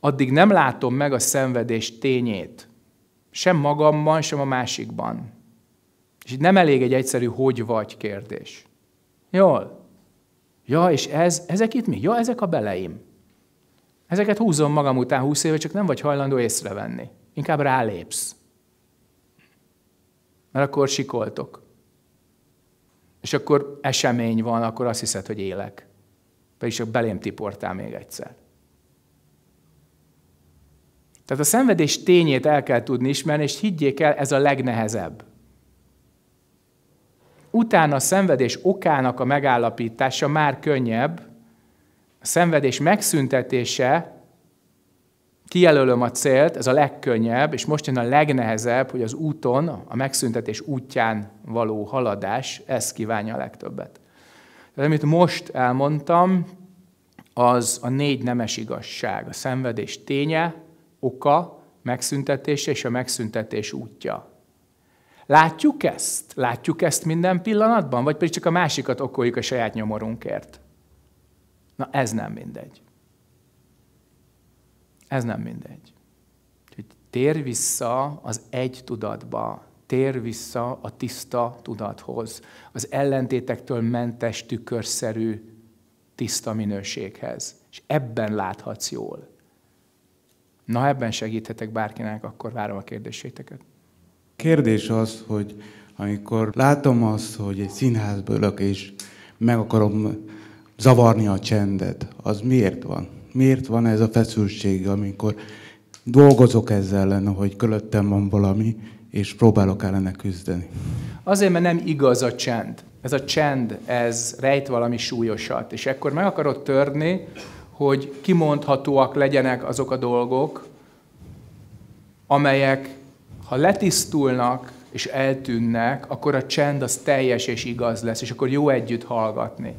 addig nem látom meg a szenvedés tényét. Sem magamban, sem a másikban. És itt nem elég egy egyszerű hogy vagy kérdés. Jól? Ja, és ez, ezek itt mi? Ja, ezek a beleim. Ezeket húzom magam után húsz éve, csak nem vagy hajlandó észrevenni. Inkább rálépsz. Mert akkor sikoltok. És akkor esemény van, akkor azt hiszed, hogy élek. Pedig csak belém tiportál még egyszer. Tehát a szenvedés tényét el kell tudni ismerni, és higgyék el, ez a legnehezebb utána a szenvedés okának a megállapítása már könnyebb, a szenvedés megszüntetése, kijelölöm a célt, ez a legkönnyebb, és most jön a legnehezebb, hogy az úton, a megszüntetés útján való haladás, ez kívánja a legtöbbet. Tehát amit most elmondtam, az a négy nemes igazság, a szenvedés ténye, oka, megszüntetése és a megszüntetés útja. Látjuk ezt? Látjuk ezt minden pillanatban? Vagy pedig csak a másikat okoljuk a saját nyomorunkért? Na ez nem mindegy. Ez nem mindegy. Úgyhogy tér vissza az egy tudatba, tér vissza a tiszta tudathoz, az ellentétektől mentes, tükörszerű, tiszta minőséghez. És ebben láthatsz jól. Na, ebben segíthetek bárkinek, akkor várom a kérdéseiteket. Kérdés az, hogy amikor látom azt, hogy egy színházba ülök és meg akarom zavarni a csendet, az miért van? Miért van ez a feszültség, amikor dolgozok ezzel ellen, hogy körülöttem van valami, és próbálok ellene küzdeni? Azért, mert nem igaz a csend. Ez a csend, ez rejt valami súlyosat, és ekkor meg akarod törni, hogy kimondhatóak legyenek azok a dolgok, amelyek ha letisztulnak és eltűnnek, akkor a csend az teljes és igaz lesz, és akkor jó együtt hallgatni.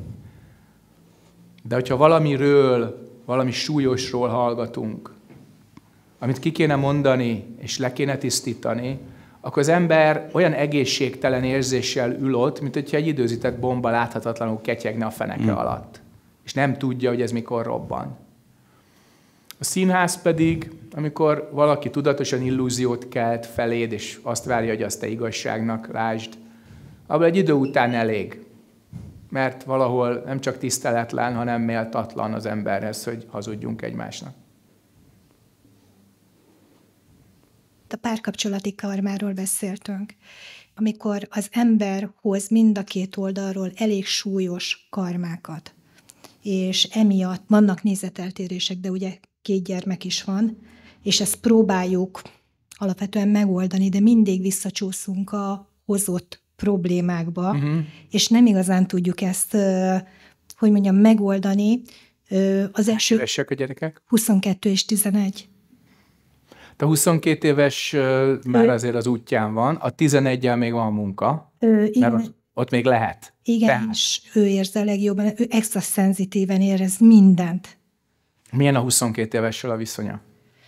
De hogyha valamiről, valami súlyosról hallgatunk, amit ki kéne mondani, és le kéne tisztítani, akkor az ember olyan egészségtelen érzéssel ül ott, mint hogyha egy időzített bomba láthatatlanul ketyegne a feneke mm. alatt. És nem tudja, hogy ez mikor robban. A színház pedig, amikor valaki tudatosan illúziót kelt feléd, és azt várja, hogy azt te igazságnak lásd, abban egy idő után elég. Mert valahol nem csak tiszteletlen, hanem méltatlan az emberhez, hogy hazudjunk egymásnak. A párkapcsolati karmáról beszéltünk amikor az ember hoz mind a két oldalról elég súlyos karmákat, és emiatt vannak nézeteltérések, de ugye két gyermek is van, és ezt próbáljuk alapvetően megoldani, de mindig visszacsúszunk a hozott problémákba, uh-huh. és nem igazán tudjuk ezt, hogy mondjam, megoldani. Az első... Évesek a gyerekek? 22 és 11. Te 22 éves már azért az útján van, a 11-el még van a munka, Ö, igen. mert ott még lehet. Igen, Tehát. és ő érzi a legjobban, ő extra szenzitíven érez mindent. Milyen a 22 évessel a viszonya?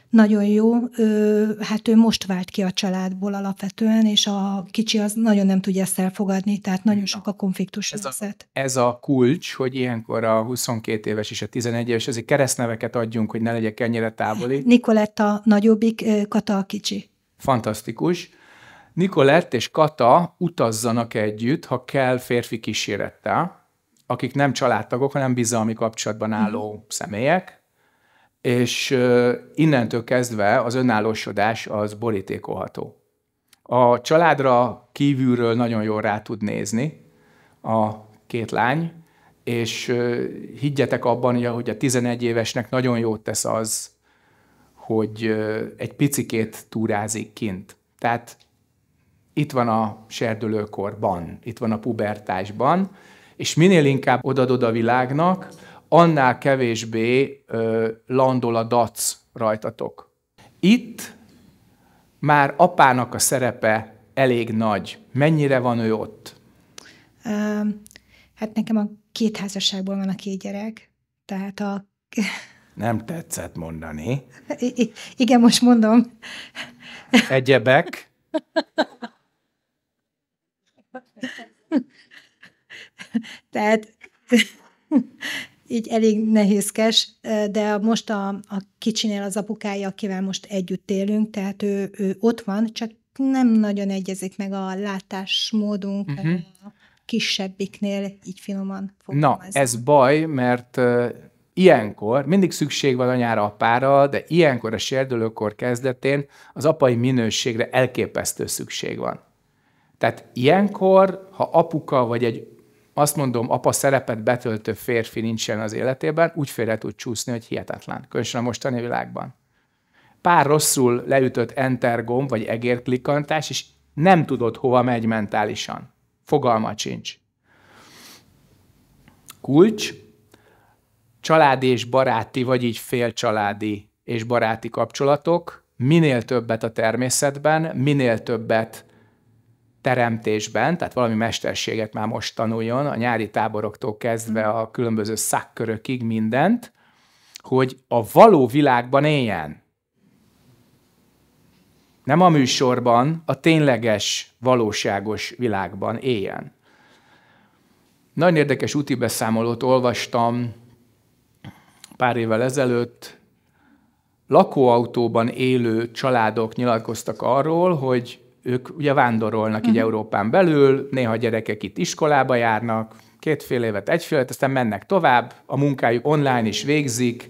Nagyon jó. Ö, hát ő most vált ki a családból alapvetően, és a kicsi az nagyon nem tudja ezt elfogadni, tehát nagyon sok a konfliktus ez a, ez a kulcs, hogy ilyenkor a 22 éves és a 11 éves, ezért keresztneveket adjunk, hogy ne legyek ennyire távoli. Nikoletta nagyobbik, Kata a kicsi. Fantasztikus. Nikolett és Kata utazzanak együtt, ha kell férfi kísérettel, akik nem családtagok, hanem bizalmi kapcsolatban álló mm. személyek, és innentől kezdve az önállósodás az borítékolható. A családra kívülről nagyon jól rá tud nézni a két lány, és higgyetek abban, hogy a 11 évesnek nagyon jót tesz az, hogy egy picikét túrázik kint. Tehát itt van a serdülőkorban, itt van a pubertásban, és minél inkább odadod a világnak, annál kevésbé ö, landol a dac rajtatok. Itt már apának a szerepe elég nagy. Mennyire van ő ott? hát nekem a két házasságból van a két gyerek, tehát a... Nem tetszett mondani. I- igen, most mondom. Egyebek. Tehát így elég nehézkes, de most a, a kicsinél az apukája, akivel most együtt élünk, tehát ő, ő ott van, csak nem nagyon egyezik meg a látásmódunk uh-huh. a kisebbiknél, így finoman fogalmazom. Na, ez baj, mert uh, ilyenkor, mindig szükség van anyára, apára, de ilyenkor a serdülőkor kezdetén az apai minőségre elképesztő szükség van. Tehát ilyenkor, ha apuka vagy egy azt mondom, apa szerepet betöltő férfi nincsen az életében, úgy félre tud csúszni, hogy hihetetlen, különösen a mostani világban. Pár rosszul leütött enter gomb, vagy egérklikantás, és nem tudod, hova megy mentálisan. Fogalma sincs. Kulcs, családi és baráti, vagy így félcsaládi és baráti kapcsolatok, minél többet a természetben, minél többet teremtésben, tehát valami mesterséget már most tanuljon, a nyári táboroktól kezdve hmm. a különböző szakkörökig mindent, hogy a való világban éljen. Nem a műsorban, a tényleges, valóságos világban éljen. Nagyon érdekes úti beszámolót olvastam pár évvel ezelőtt. Lakóautóban élő családok nyilatkoztak arról, hogy ők ugye vándorolnak uh-huh. így mhm. Európán belül, néha gyerekek itt iskolába járnak, kétfél évet, egyfél évet, aztán mennek tovább, a munkájuk online is végzik,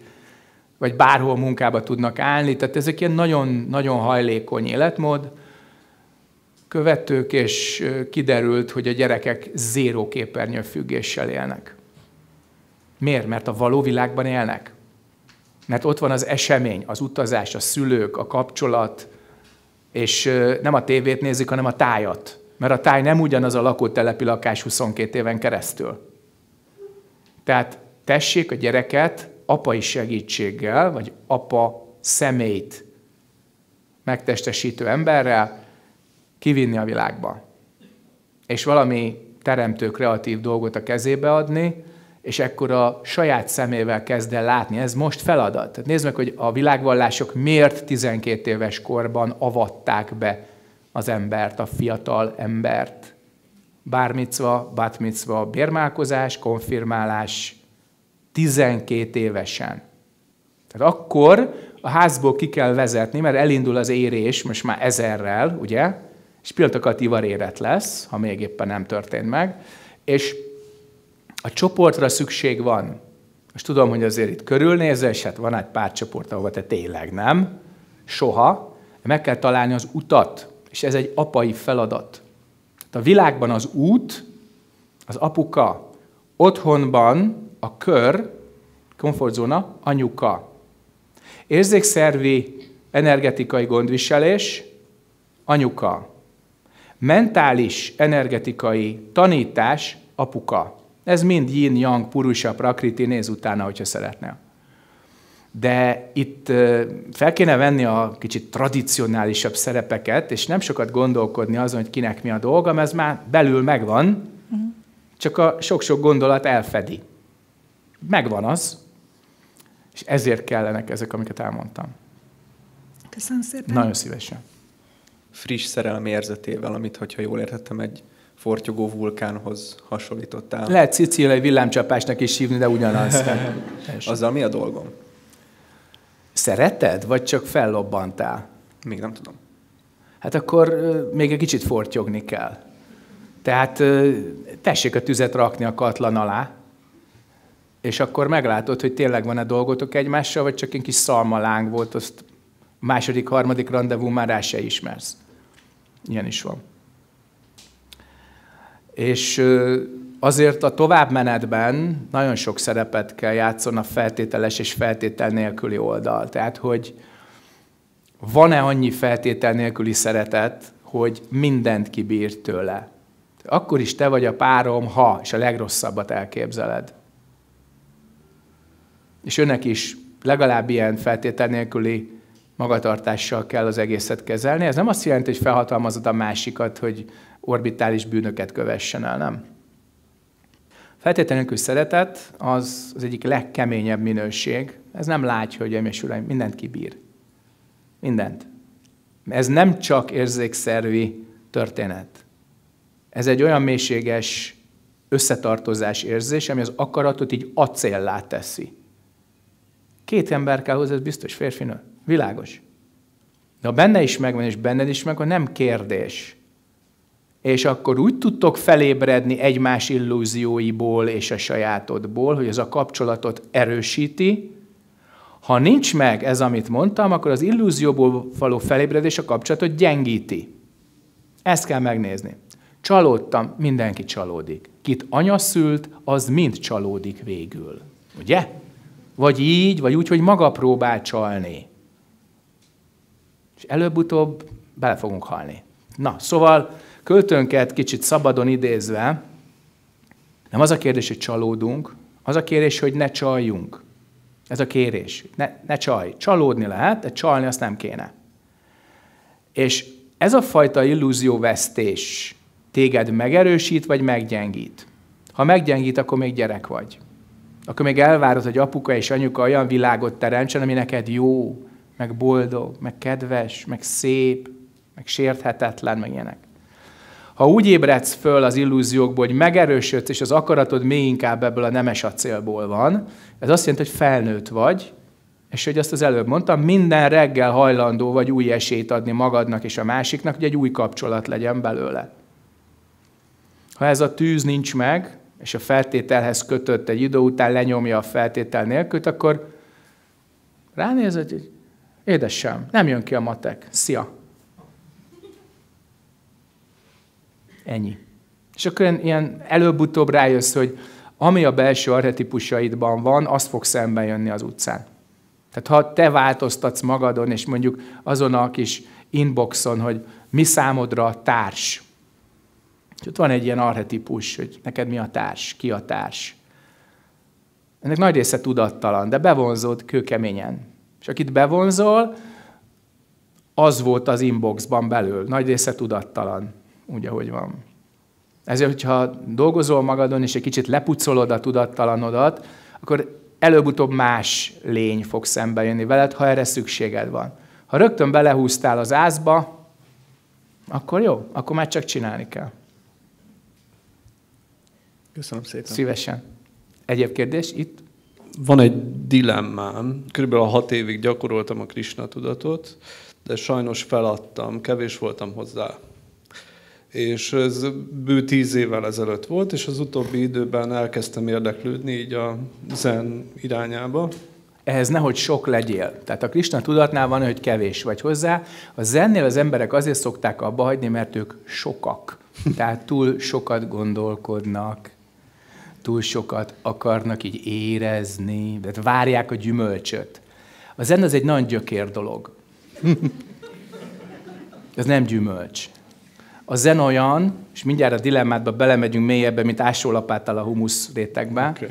vagy bárhol munkába tudnak állni, tehát ezek ilyen nagyon-nagyon hajlékony életmód, követők, és kiderült, hogy a gyerekek zéró képernyőfüggéssel élnek. Miért? Mert a való világban élnek. Mert ott van az esemény, az utazás, a szülők, a kapcsolat, és nem a tévét nézik, hanem a tájat. Mert a táj nem ugyanaz a lakótelepi lakás 22 éven keresztül. Tehát tessék a gyereket apai segítséggel, vagy apa személyt megtestesítő emberrel kivinni a világba. És valami teremtő kreatív dolgot a kezébe adni, és ekkor a saját szemével kezd el látni. Ez most feladat. Tehát nézd meg, hogy a világvallások miért 12 éves korban avatták be az embert, a fiatal embert. Bármicva, bátmicva, bérmálkozás, konfirmálás 12 évesen. Tehát akkor a házból ki kell vezetni, mert elindul az érés, most már ezerrel, ugye? És pillanatokat éret lesz, ha még éppen nem történt meg. És a csoportra szükség van. Most tudom, hogy azért itt körülnézel, és hát van egy pár csoport, ahova te tényleg nem, soha, meg kell találni az utat, és ez egy apai feladat. Tehát a világban az út, az apuka, otthonban a kör, komfortzóna, anyuka. Érzékszervi, energetikai gondviselés, anyuka. Mentális, energetikai tanítás, apuka. Ez mind yin-yang, purusa, prakriti, néz utána, hogyha szeretnél. De itt fel kéne venni a kicsit tradicionálisabb szerepeket, és nem sokat gondolkodni azon, hogy kinek mi a dolga, mert ez már belül megvan, mhm. csak a sok-sok gondolat elfedi. Megvan az, és ezért kellenek ezek, amiket elmondtam. Köszönöm szépen. Nagyon szívesen. Friss szerelmi érzetével, amit, hogyha jól értettem, egy fortyogó vulkánhoz hasonlítottál. Lehet szicíliai villámcsapásnak is hívni, de ugyanaz. Azzal mi a dolgom? Szereted, vagy csak fellobbantál? Még nem tudom. Hát akkor még egy kicsit fortyogni kell. Tehát tessék a tüzet rakni a katlan alá, és akkor meglátod, hogy tényleg van-e dolgotok egymással, vagy csak egy kis szalmalánk volt, azt második, harmadik rendezvú már rá se ismersz. Ilyen is van. És azért a továbbmenetben nagyon sok szerepet kell játszon a feltételes és feltétel nélküli oldal. Tehát, hogy van-e annyi feltétel nélküli szeretet, hogy mindent kibír tőle. Akkor is te vagy a párom, ha, és a legrosszabbat elképzeled. És önnek is legalább ilyen feltétel nélküli magatartással kell az egészet kezelni. Ez nem azt jelenti, hogy felhatalmazod a másikat, hogy orbitális bűnöket kövessen el, nem? Feltétlenül szeretet az az egyik legkeményebb minőség. Ez nem lágy, hogy és uraim, mindent kibír. Mindent. Ez nem csak érzékszervi történet. Ez egy olyan mélységes összetartozás érzés, ami az akaratot így acéllá teszi. Két ember kell hozzá, ez biztos férfinő. Világos. De ha benne is megvan, és benned is megvan, nem kérdés és akkor úgy tudtok felébredni egymás illúzióiból és a sajátodból, hogy ez a kapcsolatot erősíti. Ha nincs meg ez, amit mondtam, akkor az illúzióból való felébredés a kapcsolatot gyengíti. Ezt kell megnézni. Csalódtam, mindenki csalódik. Kit anya szült, az mind csalódik végül. Ugye? Vagy így, vagy úgy, hogy maga próbál csalni. És előbb-utóbb bele fogunk halni. Na, szóval költőnket kicsit szabadon idézve, nem az a kérdés, hogy csalódunk, az a kérdés, hogy ne csaljunk. Ez a kérés. Ne, ne csalj. Csalódni lehet, de csalni azt nem kéne. És ez a fajta illúzióvesztés téged megerősít, vagy meggyengít? Ha meggyengít, akkor még gyerek vagy. Akkor még elvárod, hogy apuka és anyuka olyan világot teremtsen, ami neked jó, meg boldog, meg kedves, meg szép, meg sérthetetlen, meg ilyenek. Ha úgy ébredsz föl az illúziókból, hogy megerősödsz, és az akaratod még inkább ebből a nemes acélból van, ez azt jelenti, hogy felnőtt vagy, és hogy azt az előbb mondtam, minden reggel hajlandó vagy új esélyt adni magadnak és a másiknak, hogy egy új kapcsolat legyen belőle. Ha ez a tűz nincs meg, és a feltételhez kötött egy idő után lenyomja a feltétel nélkül, akkor ránéz, hogy édesem, nem jön ki a matek, szia, Ennyi. És akkor ilyen előbb-utóbb rájössz, hogy ami a belső arhetipusaidban van, az fog szemben jönni az utcán. Tehát ha te változtatsz magadon, és mondjuk azon a kis inboxon, hogy mi számodra a társ. És ott van egy ilyen arhetipus, hogy neked mi a társ, ki a társ. Ennek nagy része tudattalan, de bevonzod kőkeményen. És akit bevonzol, az volt az inboxban belül, nagy része tudattalan úgy, ahogy van. Ezért, hogyha dolgozol magadon, és egy kicsit lepucolod a tudattalanodat, akkor előbb-utóbb más lény fog szembe jönni veled, ha erre szükséged van. Ha rögtön belehúztál az ázba, akkor jó, akkor már csak csinálni kell. Köszönöm szépen. Szívesen. Egyéb kérdés itt? Van egy dilemmám. Körülbelül a hat évig gyakoroltam a Krishna tudatot, de sajnos feladtam, kevés voltam hozzá és ez bő tíz évvel ezelőtt volt, és az utóbbi időben elkezdtem érdeklődni így a zen irányába. Ehhez nehogy sok legyél. Tehát a Krishna tudatnál van, hogy kevés vagy hozzá. A zennél az emberek azért szokták abba hagyni, mert ők sokak. Tehát túl sokat gondolkodnak, túl sokat akarnak így érezni, tehát várják a gyümölcsöt. A zen az egy nagyon gyökér dolog. Ez nem gyümölcs a zen olyan, és mindjárt a dilemmádba belemegyünk mélyebbe, mint ásólapáttal a humusz rétegbe, okay.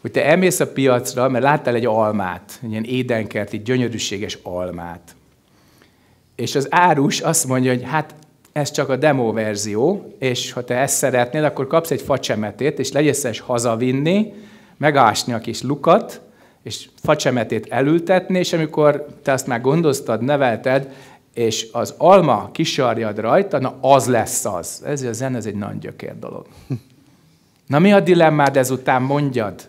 hogy te elmész a piacra, mert láttál egy almát, egy ilyen édenkerti, gyönyörűséges almát. És az árus azt mondja, hogy hát ez csak a demo verzió, és ha te ezt szeretnél, akkor kapsz egy facsemetét, és legyél szes hazavinni, megásni a kis lukat, és facsemetét elültetni, és amikor te azt már gondoztad, nevelted, és az alma kisarjad rajta, na az lesz az. Ez a zene, ez egy nagy gyökér dolog. Na mi a dilemmád ezután, mondjad?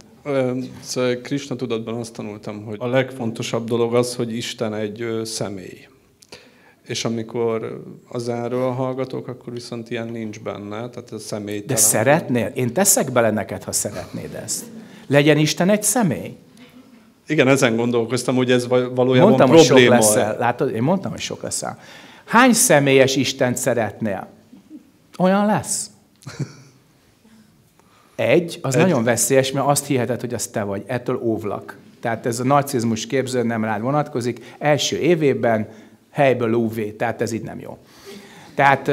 Szóval Krishna tudatban azt tanultam, hogy a legfontosabb dolog az, hogy Isten egy személy. És amikor az erről hallgatok, akkor viszont ilyen nincs benne, tehát a személytelen. De szeretnél? Én teszek bele neked, ha szeretnéd ezt. Legyen Isten egy személy. Igen, ezen gondolkoztam, hogy ez valójában mondtam, probléma. Hogy sok leszel. Látod, én mondtam, hogy sok leszel. Hány személyes Istent szeretnél? Olyan lesz. Egy, az Egy. nagyon veszélyes, mert azt hiheted, hogy az te vagy. Ettől óvlak. Tehát ez a narcizmus képző nem rád vonatkozik. Első évében helyből óvé. tehát ez így nem jó. Tehát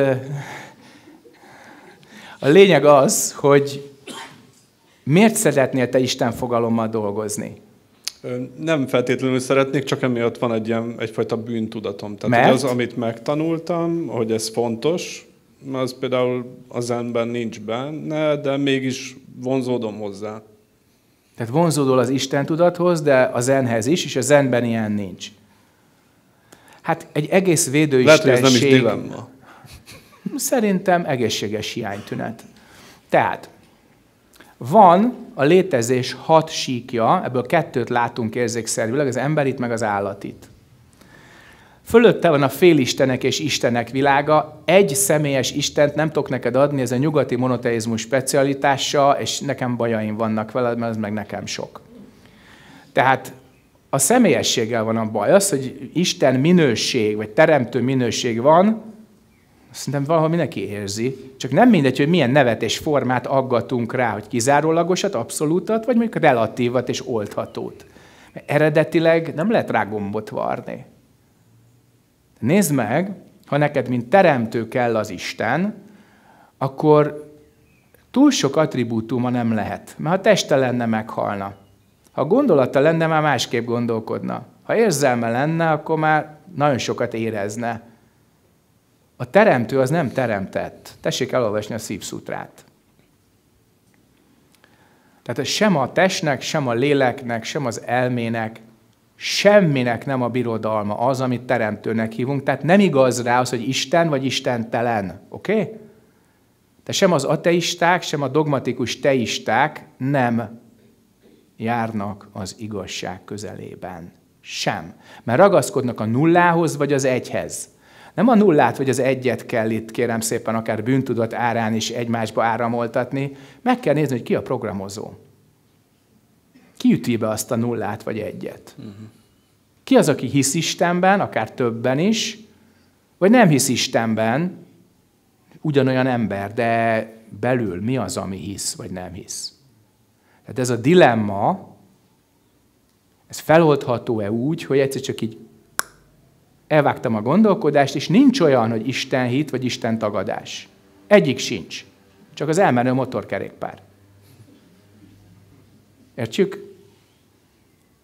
a lényeg az, hogy miért szeretnél te Isten fogalommal dolgozni? Nem feltétlenül szeretnék, csak emiatt van egy ilyen, egyfajta bűntudatom. Tehát Mert? az, amit megtanultam, hogy ez fontos, az például az ember nincs benne, de mégis vonzódom hozzá. Tehát vonzódol az Isten tudathoz, de a zenhez is, és a zenben ilyen nincs. Hát egy egész védőistenség... Lehet, ez nem is dilemma. Szerintem egészséges hiánytünet. Tehát van a létezés hat síkja, ebből kettőt látunk érzékszerűleg, az emberit meg az állatit. Fölötte van a félistenek és istenek világa. Egy személyes istent nem tudok neked adni, ez a nyugati monoteizmus specialitása, és nekem bajaim vannak veled, mert ez meg nekem sok. Tehát a személyességgel van a baj. Az, hogy Isten minőség, vagy teremtő minőség van, Szerintem valahol mindenki érzi, csak nem mindegy, hogy milyen nevet és formát aggatunk rá, hogy kizárólagosat, abszolútat, vagy mondjuk relatívat és oldhatót. Mert eredetileg nem lehet rá gombot varni. Nézd meg, ha neked, mint teremtő kell az Isten, akkor túl sok attribútuma nem lehet. Mert ha teste lenne, meghalna. Ha gondolata lenne, már másképp gondolkodna. Ha érzelme lenne, akkor már nagyon sokat érezne. A teremtő az nem teremtett. Tessék elolvasni a szívszutrát. Tehát ez sem a testnek, sem a léleknek, sem az elmének, semminek nem a birodalma az, amit teremtőnek hívunk. Tehát nem igaz rá az, hogy Isten vagy istentelen. Oké? Okay? De sem az ateisták, sem a dogmatikus teisták nem járnak az igazság közelében. Sem. Mert ragaszkodnak a nullához vagy az egyhez. Nem a nullát vagy az egyet kell itt, kérem szépen, akár bűntudat árán is egymásba áramoltatni. Meg kell nézni, hogy ki a programozó. Ki üti be azt a nullát vagy egyet? Mhm. Ki az, aki hisz Istenben, akár többen is, vagy nem hisz Istenben, ugyanolyan ember, de belül mi az, ami hisz, vagy nem hisz? Tehát ez a dilemma, ez feloldható-e úgy, hogy egyszer csak így elvágtam a gondolkodást, és nincs olyan, hogy Isten hit, vagy Isten tagadás. Egyik sincs. Csak az elmenő motorkerékpár. Értjük?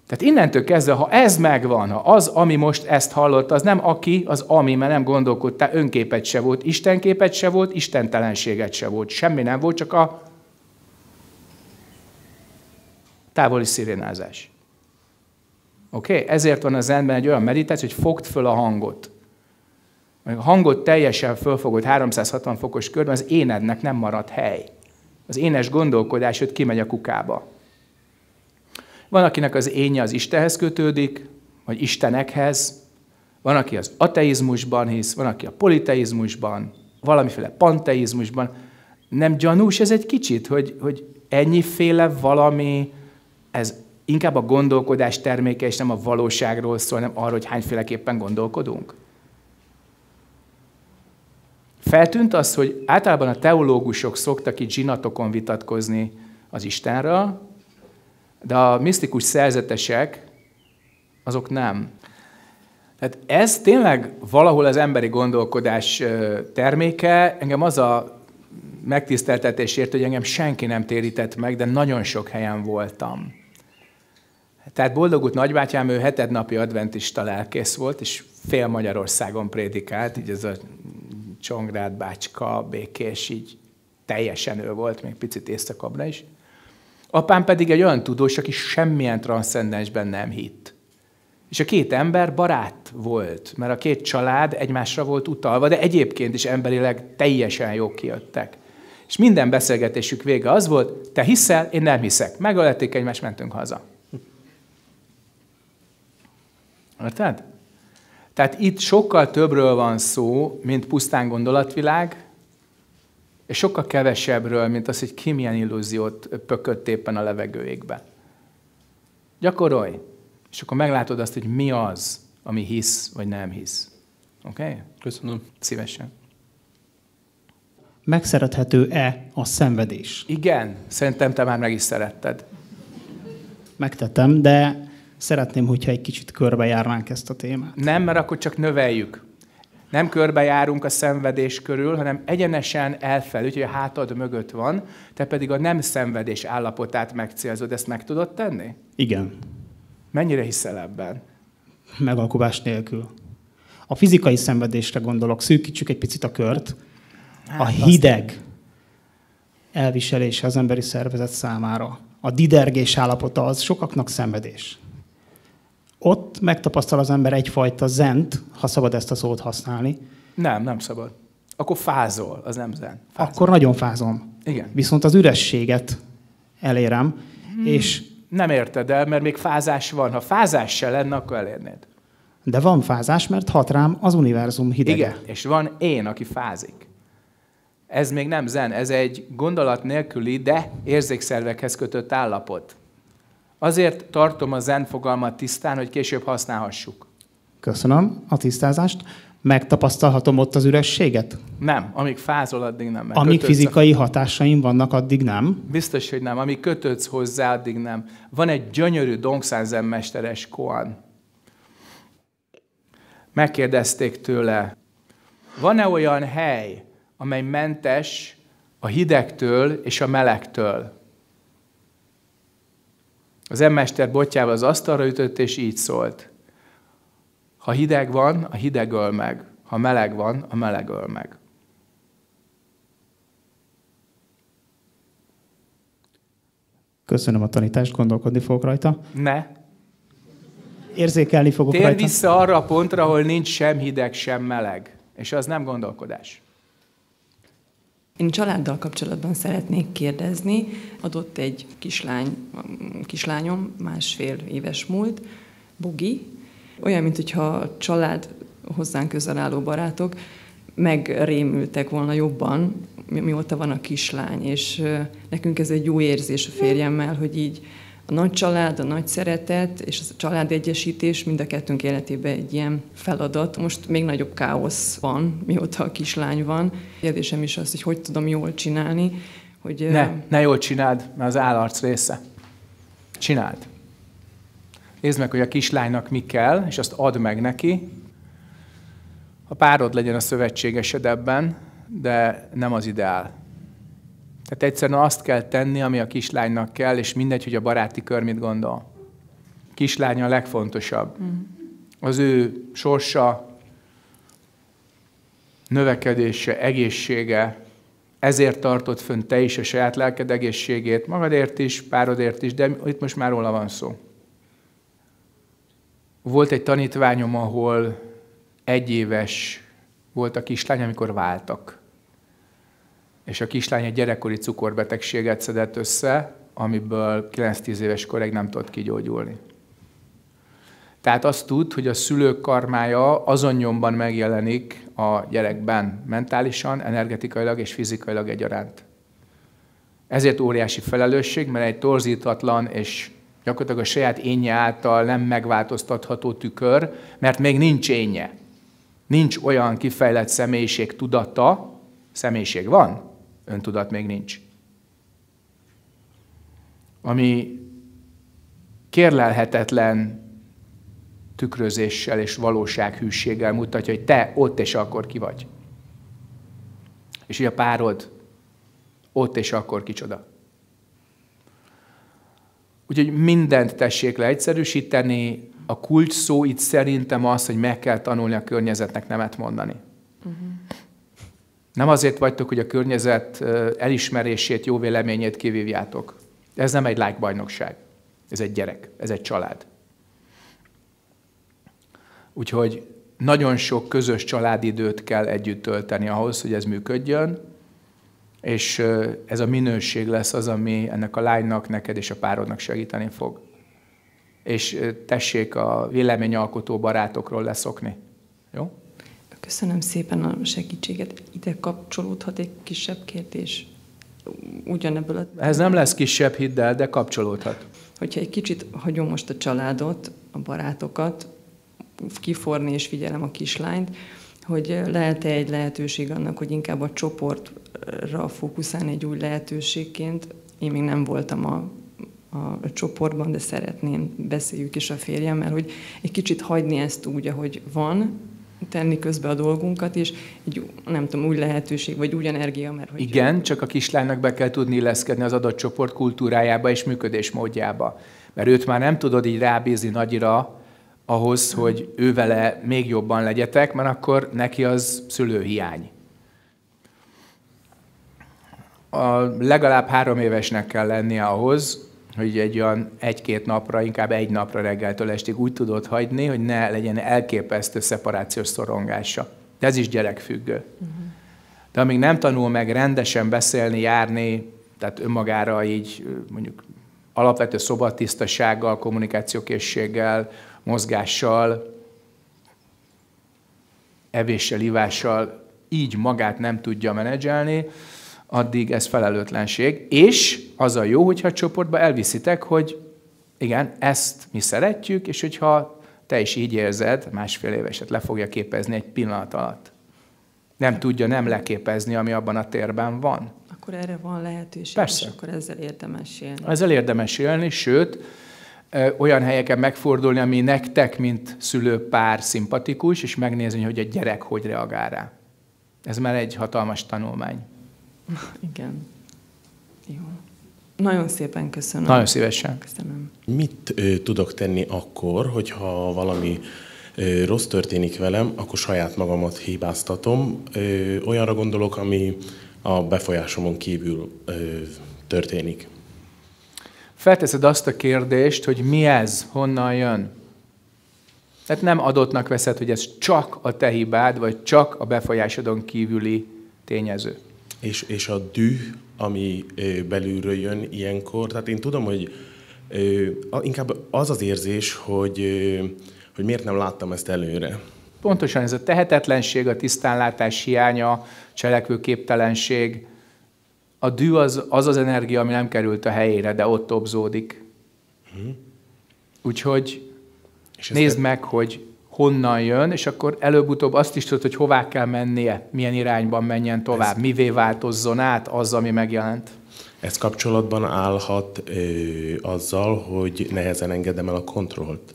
Tehát innentől kezdve, ha ez megvan, ha az, ami most ezt hallott, az nem aki, az ami, mert nem gondolkodtál, önképet se volt, istenképet se volt, istentelenséget se volt, semmi nem volt, csak a távoli szirénázás. Oké? Okay? Ezért van az ember egy olyan meditáció, hogy fogd föl a hangot. A hangot teljesen fölfogod 360 fokos körben, az énednek nem marad hely. Az énes gondolkodás, hogy kimegy a kukába. Van, akinek az énje az Istenhez kötődik, vagy Istenekhez, van, aki az ateizmusban hisz, van, aki a politeizmusban, valamiféle panteizmusban. Nem gyanús ez egy kicsit, hogy, hogy ennyiféle valami, ez inkább a gondolkodás terméke, és nem a valóságról szól, hanem arról, hogy hányféleképpen gondolkodunk? Feltűnt az, hogy általában a teológusok szoktak itt zsinatokon vitatkozni az Istenre, de a misztikus szerzetesek azok nem. Tehát ez tényleg valahol az emberi gondolkodás terméke. Engem az a megtiszteltetésért, hogy engem senki nem térített meg, de nagyon sok helyen voltam. Tehát Boldogult nagybátyám, ő hetednapi adventista lelkész volt, és fél Magyarországon prédikált, így ez a Csongrád, Bácska, Békés, így teljesen ő volt, még picit északabbra is. Apám pedig egy olyan tudós, aki semmilyen transzcendensben nem hitt. És a két ember barát volt, mert a két család egymásra volt utalva, de egyébként is emberileg teljesen jók kijöttek. És minden beszélgetésük vége az volt, te hiszel, én nem hiszek. Megölelték egymást, mentünk haza. Érted? Tehát itt sokkal többről van szó, mint pusztán gondolatvilág, és sokkal kevesebbről, mint az, hogy ki milyen illúziót pökött éppen a levegőjékbe. Gyakorolj, és akkor meglátod azt, hogy mi az, ami hisz, vagy nem hisz. Oké? Okay? Köszönöm. Szívesen. Megszerethető-e a szenvedés? Igen, szerintem te már meg is szeretted. Megtettem, de Szeretném, hogyha egy kicsit körbejárnánk ezt a témát. Nem, mert akkor csak növeljük. Nem körbejárunk a szenvedés körül, hanem egyenesen elfel, úgyhogy a hátad mögött van, te pedig a nem szenvedés állapotát megcélzod. Ezt meg tudod tenni? Igen. Mennyire hiszel ebben? Megalkuvás nélkül. A fizikai szenvedésre gondolok, szűkítsük egy picit a kört. Hát, a hideg elviselése az emberi szervezet számára. A didergés állapota az sokaknak szenvedés. Ott megtapasztal az ember egyfajta zent, ha szabad ezt a szót használni. Nem, nem szabad. Akkor fázol, az nem zen. Fázol. Akkor nagyon fázom. Igen. Viszont az ürességet elérem, hmm. és... Nem érted el, mert még fázás van. Ha fázás se lenne, akkor elérnéd. De van fázás, mert hat rám az univerzum hidege. Igen, és van én, aki fázik. Ez még nem zen, ez egy gondolat nélküli, de érzékszervekhez kötött állapot. Azért tartom a zen fogalmat tisztán, hogy később használhassuk. Köszönöm a tisztázást. Megtapasztalhatom ott az ürességet? Nem, amíg fázol, addig nem. Mert amíg fizikai a... hatásaim vannak, addig nem? Biztos, hogy nem. Amíg kötődsz hozzá, addig nem. Van egy gyönyörű Dongsanzen mesteres koan. Megkérdezték tőle, van-e olyan hely, amely mentes a hidegtől és a melegtől? Az emmester botjával az asztalra ütött, és így szólt. Ha hideg van, a hideg öl meg. Ha meleg van, a meleg öl meg. Köszönöm a tanítást, gondolkodni fogok rajta. Ne. Érzékelni fogok Tér rajta. vissza arra a pontra, ahol nincs sem hideg, sem meleg. És az nem gondolkodás. Én családdal kapcsolatban szeretnék kérdezni. Adott egy kislány, kislányom, másfél éves múlt, Bogi, olyan, mint hogyha a család hozzánk közel álló barátok megrémültek volna jobban, mi mióta van a kislány, és nekünk ez egy jó érzés a férjemmel, hogy így a nagy család, a nagy szeretet és a családegyesítés mind a kettőnk életében egy ilyen feladat. Most még nagyobb káosz van, mióta a kislány van. Kérdésem is az, hogy hogy tudom jól csinálni. Hogy, ne, ne jól csináld, mert az állarc része. Csináld. Nézd meg, hogy a kislánynak mi kell, és azt add meg neki. A párod legyen a szövetségesed ebben, de nem az ideál. Tehát egyszerűen azt kell tenni, ami a kislánynak kell, és mindegy, hogy a baráti kör mit gondol. Kislánya a legfontosabb. Mm. Az ő sorsa, növekedése, egészsége, ezért tartott fönn te is a saját lelked egészségét, magadért is, párodért is, de itt most már róla van szó. Volt egy tanítványom, ahol egy éves volt a kislány, amikor váltak és a kislány egy gyerekkori cukorbetegséget szedett össze, amiből 9-10 éves koráig nem tudott kigyógyulni. Tehát azt tud, hogy a szülők karmája azon nyomban megjelenik a gyerekben, mentálisan, energetikailag és fizikailag egyaránt. Ezért óriási felelősség, mert egy torzítatlan és gyakorlatilag a saját énje által nem megváltoztatható tükör, mert még nincs énje. Nincs olyan kifejlett személyiség tudata, személyiség van, öntudat még nincs. Ami kérlelhetetlen tükrözéssel és valósághűséggel mutatja, hogy te ott és akkor ki vagy. És hogy a párod ott és akkor kicsoda. Úgyhogy mindent tessék leegyszerűsíteni, a kulcs szó itt szerintem az, hogy meg kell tanulni a környezetnek nemet mondani. Uh-huh. Nem azért vagytok, hogy a környezet elismerését, jó véleményét kivívjátok. Ez nem egy lágbajnokság. Ez egy gyerek, ez egy család. Úgyhogy nagyon sok közös családidőt kell együtt tölteni ahhoz, hogy ez működjön, és ez a minőség lesz az, ami ennek a lánynak, neked és a párodnak segíteni fog. És tessék a véleményalkotó barátokról leszokni. Jó? Köszönöm szépen a segítséget. Ide kapcsolódhat egy kisebb kérdés ugyanebből a... Ez nem lesz kisebb hiddel, de kapcsolódhat. Hogyha egy kicsit hagyom most a családot, a barátokat, kiforni és figyelem a kislányt, hogy lehet-e egy lehetőség annak, hogy inkább a csoportra fókuszálni egy új lehetőségként. Én még nem voltam a, a csoportban, de szeretném, beszéljük is a férjemmel, hogy egy kicsit hagyni ezt úgy, ahogy van, tenni közbe a dolgunkat, és egy, nem tudom, úgy lehetőség, vagy úgy energia, mert hogy... Igen, jön. csak a kislánynak be kell tudni illeszkedni az adott csoport kultúrájába és működésmódjába. Mert őt már nem tudod így rábízni nagyra, ahhoz, hogy ő vele még jobban legyetek, mert akkor neki az szülőhiány. A legalább három évesnek kell lennie ahhoz, hogy egy olyan egy-két napra, inkább egy napra reggeltől estig úgy tudod hagyni, hogy ne legyen elképesztő szeparációs szorongása. De ez is gyerekfüggő. Uh-huh. De amíg nem tanul meg rendesen beszélni, járni, tehát önmagára így mondjuk alapvető szobatisztasággal, kommunikációkészséggel, mozgással, evéssel, ivással így magát nem tudja menedzselni, addig ez felelőtlenség. És az a jó, hogyha a csoportba elviszitek, hogy igen, ezt mi szeretjük, és hogyha te is így érzed, másfél éveset le fogja képezni egy pillanat alatt. Nem tudja nem leképezni, ami abban a térben van. Akkor erre van lehetőség, Persze. és akkor ezzel érdemes élni. Ezzel érdemes élni, sőt, olyan helyeken megfordulni, ami nektek, mint szülőpár szimpatikus, és megnézni, hogy egy gyerek hogy reagál rá. Ez már egy hatalmas tanulmány. Igen. Jó. Nagyon szépen köszönöm. Nagyon szívesen. Köszönöm. Mit ö, tudok tenni akkor, hogyha valami ö, rossz történik velem, akkor saját magamat hibáztatom. Ö, olyanra gondolok, ami a befolyásomon kívül ö, történik. Felteszed azt a kérdést, hogy mi ez, honnan jön. Tehát nem adottnak veszed, hogy ez csak a te hibád, vagy csak a befolyásodon kívüli tényező és, és a düh, ami belülről jön ilyenkor, tehát én tudom, hogy inkább az az érzés, hogy, hogy miért nem láttam ezt előre. Pontosan ez a tehetetlenség, a tisztánlátás hiánya, cselekvőképtelenség. A dű az az, az energia, ami nem került a helyére, de ott obzódik. Hm. Úgyhogy és nézd meg, hogy honnan jön, és akkor előbb-utóbb azt is tudod, hogy hová kell mennie, milyen irányban menjen tovább, ez, mivé változzon át az, ami megjelent. Ez kapcsolatban állhat ö, azzal, hogy nehezen engedem el a kontrollt.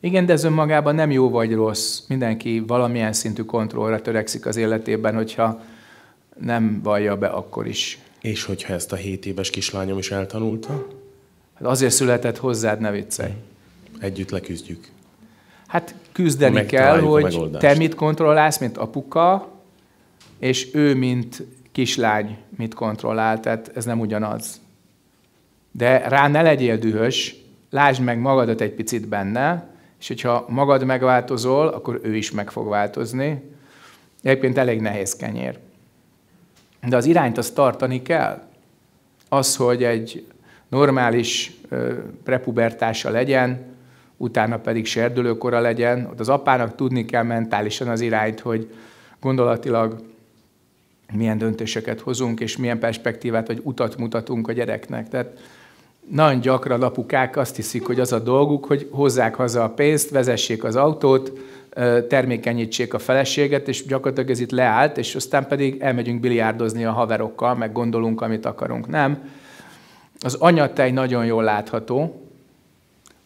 Igen, de ez önmagában nem jó vagy rossz. Mindenki valamilyen szintű kontrollra törekszik az életében, hogyha nem vallja be akkor is. És hogyha ezt a 7 éves kislányom is eltanulta? Hát azért született hozzád, ne viccelj. Együtt leküzdjük. Hát küzdeni kell, hogy megoldást. te mit kontrollálsz, mint apuka, és ő, mint kislány mit kontrollál, tehát ez nem ugyanaz. De rá ne legyél dühös, lásd meg magadat egy picit benne, és hogyha magad megváltozol, akkor ő is meg fog változni. Egyébként elég nehéz kenyér. De az irányt azt tartani kell. Az, hogy egy normális prepubertása legyen, utána pedig serdülőkora legyen. Ott az apának tudni kell mentálisan az irányt, hogy gondolatilag milyen döntéseket hozunk, és milyen perspektívát vagy utat mutatunk a gyereknek. Tehát nagyon gyakran apukák azt hiszik, hogy az a dolguk, hogy hozzák haza a pénzt, vezessék az autót, termékenyítsék a feleséget, és gyakorlatilag ez itt leállt, és aztán pedig elmegyünk biliárdozni a haverokkal, meg gondolunk, amit akarunk. Nem. Az anyatej nagyon jól látható,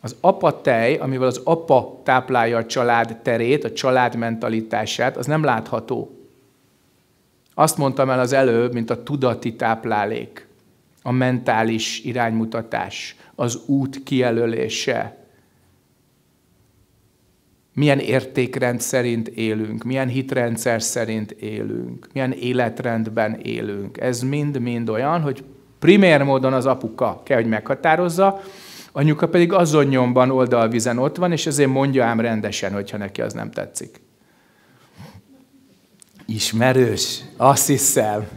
az apa tej, amivel az apa táplálja a család terét, a család mentalitását, az nem látható. Azt mondtam el az előbb, mint a tudati táplálék, a mentális iránymutatás, az út kijelölése, milyen értékrend szerint élünk, milyen hitrendszer szerint élünk, milyen életrendben élünk. Ez mind-mind olyan, hogy primér módon az apuka kell, hogy meghatározza, Anyuka pedig azon nyomban oldalvizen ott van, és ezért mondja ám rendesen, hogyha neki az nem tetszik. Ismerős, azt hiszem.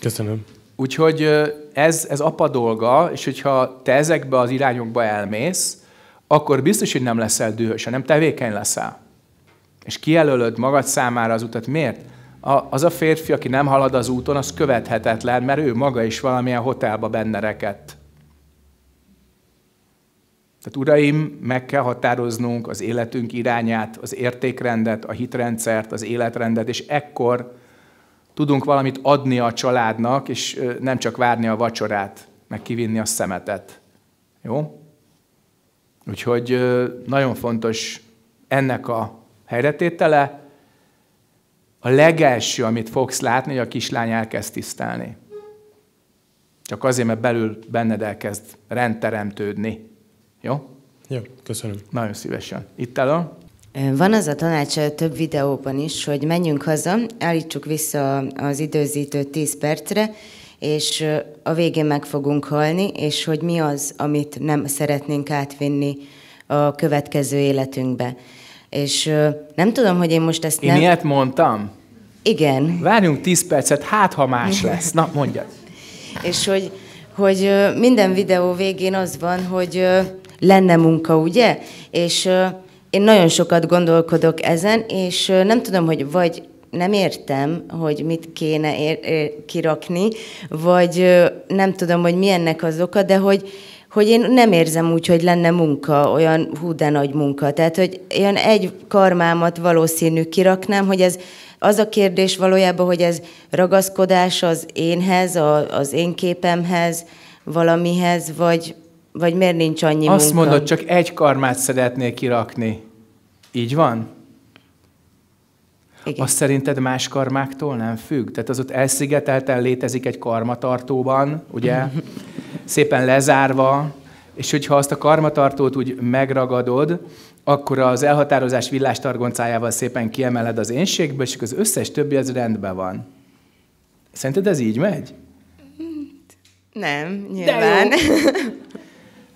Köszönöm. Úgyhogy ez, ez apa dolga, és hogyha te ezekbe az irányokba elmész, akkor biztos, hogy nem leszel dühös, hanem tevékeny leszel. És kijelölöd magad számára az utat. Miért? A, az a férfi, aki nem halad az úton, az követhetetlen, mert ő maga is valamilyen hotelba benne rekedt. Tehát uraim, meg kell határoznunk az életünk irányát, az értékrendet, a hitrendszert, az életrendet, és ekkor tudunk valamit adni a családnak, és nem csak várni a vacsorát, meg kivinni a szemetet. Jó? Úgyhogy nagyon fontos ennek a helyretétele. A legelső, amit fogsz látni, hogy a kislány elkezd tisztelni. Csak azért, mert belül benned elkezd rendteremtődni. Jó? Jó, köszönöm. Nagyon szívesen. Itt a... Van az a tanács a több videóban is, hogy menjünk haza, állítsuk vissza az időzítőt 10 percre, és a végén meg fogunk halni, és hogy mi az, amit nem szeretnénk átvinni a következő életünkbe. És nem tudom, hogy én most ezt én nem... Én ilyet mondtam? Igen. Várjunk 10 percet, hát ha más lesz. Na, mondja. és hogy, hogy minden videó végén az van, hogy lenne munka, ugye? És én nagyon sokat gondolkodok ezen, és nem tudom, hogy vagy nem értem, hogy mit kéne ér- kirakni, vagy nem tudom, hogy mi ennek az oka, de hogy, hogy én nem érzem úgy, hogy lenne munka, olyan hú de nagy munka. Tehát, hogy ilyen egy karmámat valószínű kiraknám, hogy ez az a kérdés valójában, hogy ez ragaszkodás az énhez, a, az én képemhez, valamihez, vagy, vagy miért nincs annyi Azt munka? mondod, csak egy karmát szeretnél kirakni. Így van? Igen. Azt szerinted más karmáktól nem függ? Tehát az ott elszigetelten létezik egy karmatartóban, ugye? Szépen lezárva, és hogyha azt a karmatartót úgy megragadod, akkor az elhatározás villástargoncájával szépen kiemeled az énségből, és az összes többi az rendben van. Szerinted ez így megy? Nem, nyilván. De jó.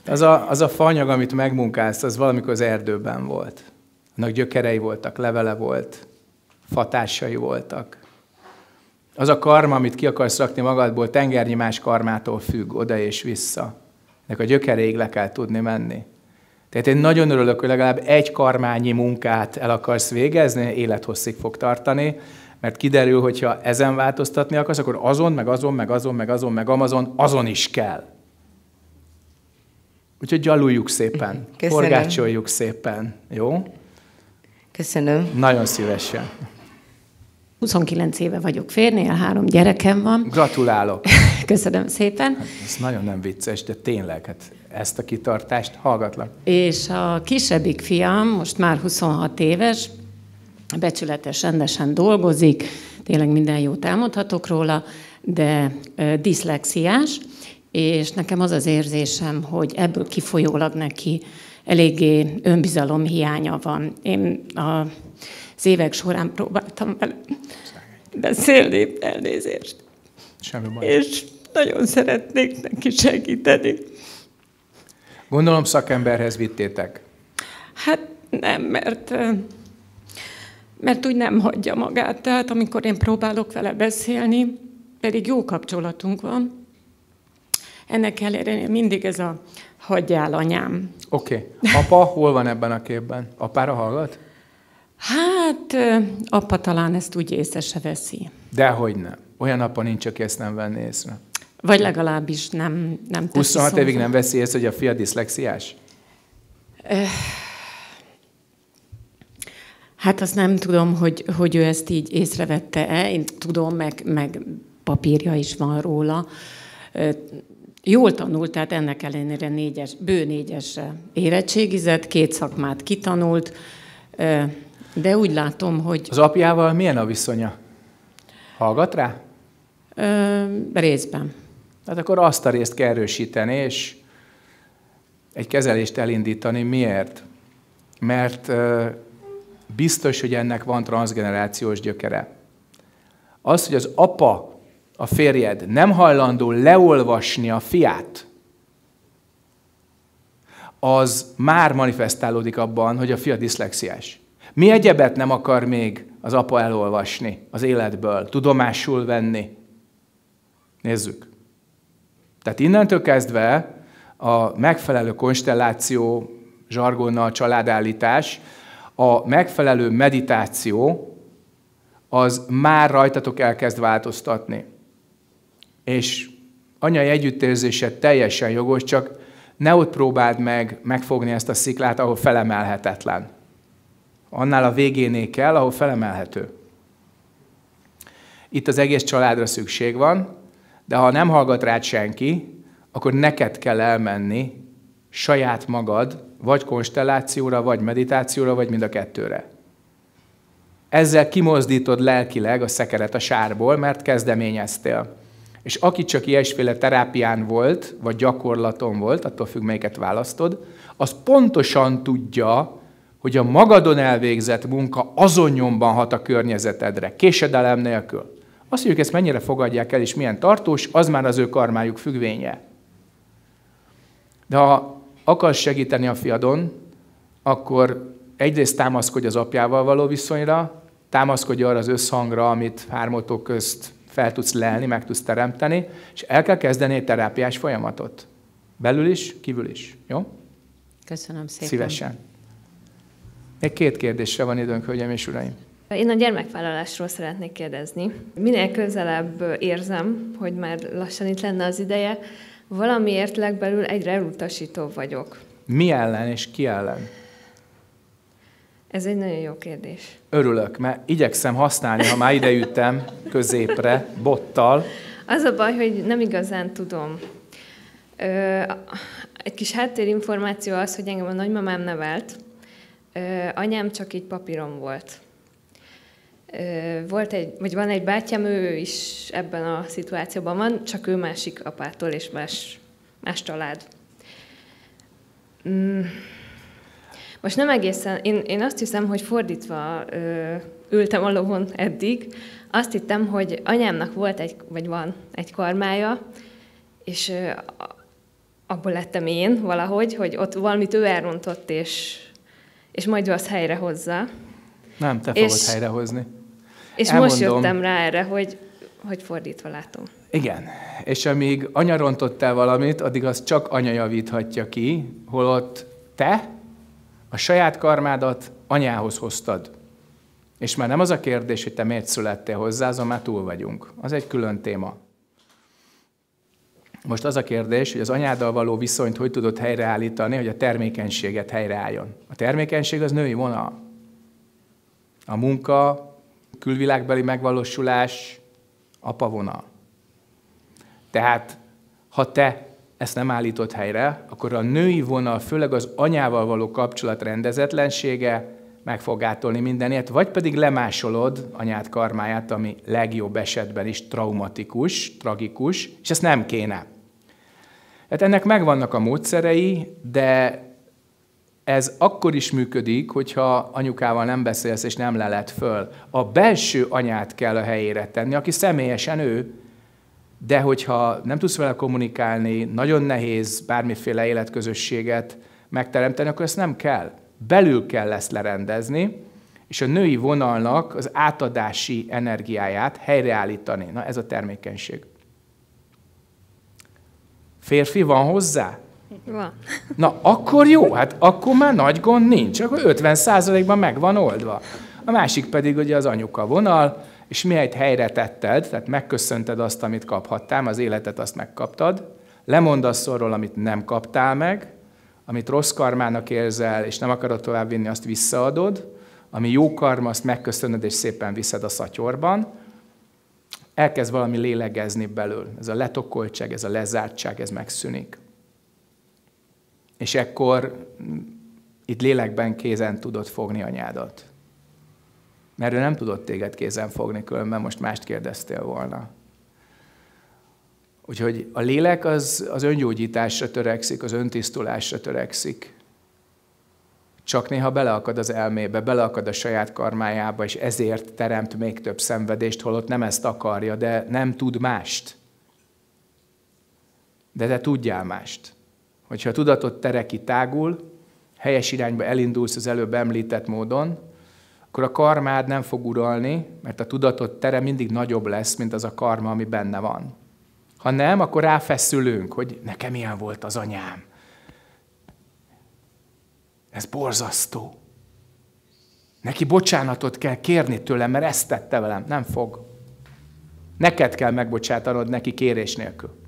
Az a, az a fanyag, amit megmunkálsz, az valamikor az erdőben volt. Annak gyökerei voltak, levele volt, fatásai voltak. Az a karma, amit ki akarsz rakni magadból, tengernyi más karmától függ, oda és vissza. Ennek a gyökereig le kell tudni menni. Tehát én nagyon örülök, hogy legalább egy karmányi munkát el akarsz végezni, élethosszig fog tartani, mert kiderül, hogyha ezen változtatni akarsz, akkor azon, meg azon, meg azon, meg azon, meg amazon, azon is kell. Úgyhogy gyaluljuk szépen, mhm. Köszönöm. forgácsoljuk szépen, jó? Köszönöm. Nagyon szívesen. 29 éve vagyok férnél, három gyerekem van. Gratulálok. Köszönöm szépen. Hát, ez nagyon nem vicces, de tényleg, hát ezt a kitartást hallgatlak. És a kisebbik fiam, most már 26 éves, becsületes, rendesen dolgozik, tényleg minden jót elmondhatok róla, de diszlexiás, és nekem az az érzésem, hogy ebből kifolyólag neki eléggé önbizalom hiánya van. Én az évek során próbáltam vele beszélni, elnézést. Semmi baj. És nagyon szeretnék neki segíteni. Gondolom szakemberhez vittétek. Hát nem, mert, mert úgy nem hagyja magát. Tehát amikor én próbálok vele beszélni, pedig jó kapcsolatunk van, ennek ellenére mindig ez a hagyjál anyám. Oké. Okay. Apa hol van ebben a képben? Apára hallgat? Hát, apa talán ezt úgy észre se veszi. Dehogy nem. Olyan apa nincs, aki ezt nem venné észre. Vagy legalábbis nem, nem 26 évig nem veszi észre, hogy a fia diszlexiás? Eh, hát azt nem tudom, hogy, hogy ő ezt így észrevette-e. Én tudom, meg, meg papírja is van róla. Eh, jól tanult, tehát ennek ellenére négyes, bő négyes érettségizett, két szakmát kitanult, de úgy látom, hogy... Az apjával milyen a viszonya? Hallgat rá? Ö, részben. Hát akkor azt a részt kell erősíteni, és egy kezelést elindítani. Miért? Mert ö, biztos, hogy ennek van transgenerációs gyökere. Az, hogy az apa a férjed nem hajlandó leolvasni a fiát, az már manifestálódik abban, hogy a fia diszlexiás. Mi egyebet nem akar még az apa elolvasni az életből, tudomásul venni? Nézzük. Tehát innentől kezdve a megfelelő konstelláció, zsargonnal családállítás, a megfelelő meditáció, az már rajtatok elkezd változtatni és anyai együttérzése teljesen jogos, csak ne ott próbáld meg megfogni ezt a sziklát, ahol felemelhetetlen. Annál a végénél kell, ahol felemelhető. Itt az egész családra szükség van, de ha nem hallgat rád senki, akkor neked kell elmenni saját magad, vagy konstellációra, vagy meditációra, vagy mind a kettőre. Ezzel kimozdítod lelkileg a szekeret a sárból, mert kezdeményeztél. És aki csak ilyesféle terápián volt, vagy gyakorlaton volt, attól függ, melyiket választod, az pontosan tudja, hogy a magadon elvégzett munka azon nyomban hat a környezetedre, késedelem nélkül. Azt, mondjuk, ezt mennyire fogadják el, és milyen tartós, az már az ő karmájuk függvénye. De ha akarsz segíteni a fiadon, akkor egyrészt támaszkodj az apjával való viszonyra, támaszkodj arra az összhangra, amit hármotok közt fel tudsz lelni, meg tudsz teremteni, és el kell kezdeni egy terápiás folyamatot. Belül is, kívül is. Jó? Köszönöm szépen. Szívesen. Még két kérdésre van időnk, hölgyeim és uraim. Én a gyermekvállalásról szeretnék kérdezni. Minél közelebb érzem, hogy már lassan itt lenne az ideje, valamiért legbelül egyre elutasítóbb vagyok. Mi ellen és ki ellen? Ez egy nagyon jó kérdés. Örülök, mert igyekszem használni, ha már ideüttem középre, bottal. Az a baj, hogy nem igazán tudom. Ö, egy kis háttérinformáció az, hogy engem a nagymamám nevelt, ö, anyám csak így papírom volt. Ö, volt egy, vagy van egy bátyám, ő is ebben a szituációban van, csak ő másik apától és más, más család. Mm most nem egészen, én, én azt hiszem, hogy fordítva ö, ültem a lovon eddig, azt hittem, hogy anyámnak volt egy, vagy van egy karmája, és ö, abból lettem én valahogy, hogy ott valamit ő elrontott, és, és majd ő azt helyre hozza. Nem, te és, fogod helyrehozni. És Elmondom. most jöttem rá erre, hogy, hogy fordítva látom. Igen, és amíg anya rontott el valamit, addig az csak anya javíthatja ki, holott te a saját karmádat anyához hoztad. És már nem az a kérdés, hogy te miért születtél hozzá, azon már túl vagyunk. Az egy külön téma. Most az a kérdés, hogy az anyáddal való viszonyt hogy tudod helyreállítani, hogy a termékenységet helyreálljon. A termékenység az női vonal. A munka, külvilágbeli megvalósulás, apa vonal. Tehát, ha te ezt nem állított helyre, akkor a női vonal, főleg az anyával való kapcsolat rendezetlensége meg fog átolni mindenért, vagy pedig lemásolod anyád karmáját, ami legjobb esetben is traumatikus, tragikus, és ezt nem kéne. Hát ennek megvannak a módszerei, de ez akkor is működik, hogyha anyukával nem beszélsz és nem leled föl. A belső anyát kell a helyére tenni, aki személyesen ő de hogyha nem tudsz vele kommunikálni, nagyon nehéz bármiféle életközösséget megteremteni, akkor ezt nem kell. Belül kell lesz lerendezni, és a női vonalnak az átadási energiáját helyreállítani. Na ez a termékenység. Férfi van hozzá? Van. Na akkor jó, hát akkor már nagy gond nincs, akkor 50%-ban meg van oldva. A másik pedig ugye az anyuka vonal, és mihelyt helyre tetted, tehát megköszönted azt, amit kaphattál, az életet azt megkaptad, lemondasz arról, amit nem kaptál meg, amit rossz karmának érzel, és nem akarod továbbvinni, azt visszaadod, ami jó karma, azt megköszönöd, és szépen viszed a szatyorban, elkezd valami lélegezni belül. Ez a letokoltság, ez a lezártság, ez megszűnik. És ekkor itt lélekben kézen tudod fogni anyádat. Mert ő nem tudott téged kézen fogni, különben most mást kérdeztél volna. Úgyhogy a lélek az, az öngyógyításra törekszik, az öntisztulásra törekszik. Csak néha beleakad az elmébe, beleakad a saját karmájába, és ezért teremt még több szenvedést, holott nem ezt akarja, de nem tud mást. De te tudjál mást. Hogyha a tudatod tereki tágul, helyes irányba elindulsz az előbb említett módon, akkor a karmád nem fog uralni, mert a tudatod tere mindig nagyobb lesz, mint az a karma, ami benne van. Ha nem, akkor ráfeszülünk, hogy nekem ilyen volt az anyám. Ez borzasztó. Neki bocsánatot kell kérni tőlem, mert ezt tette velem. Nem fog. Neked kell megbocsátanod neki kérés nélkül.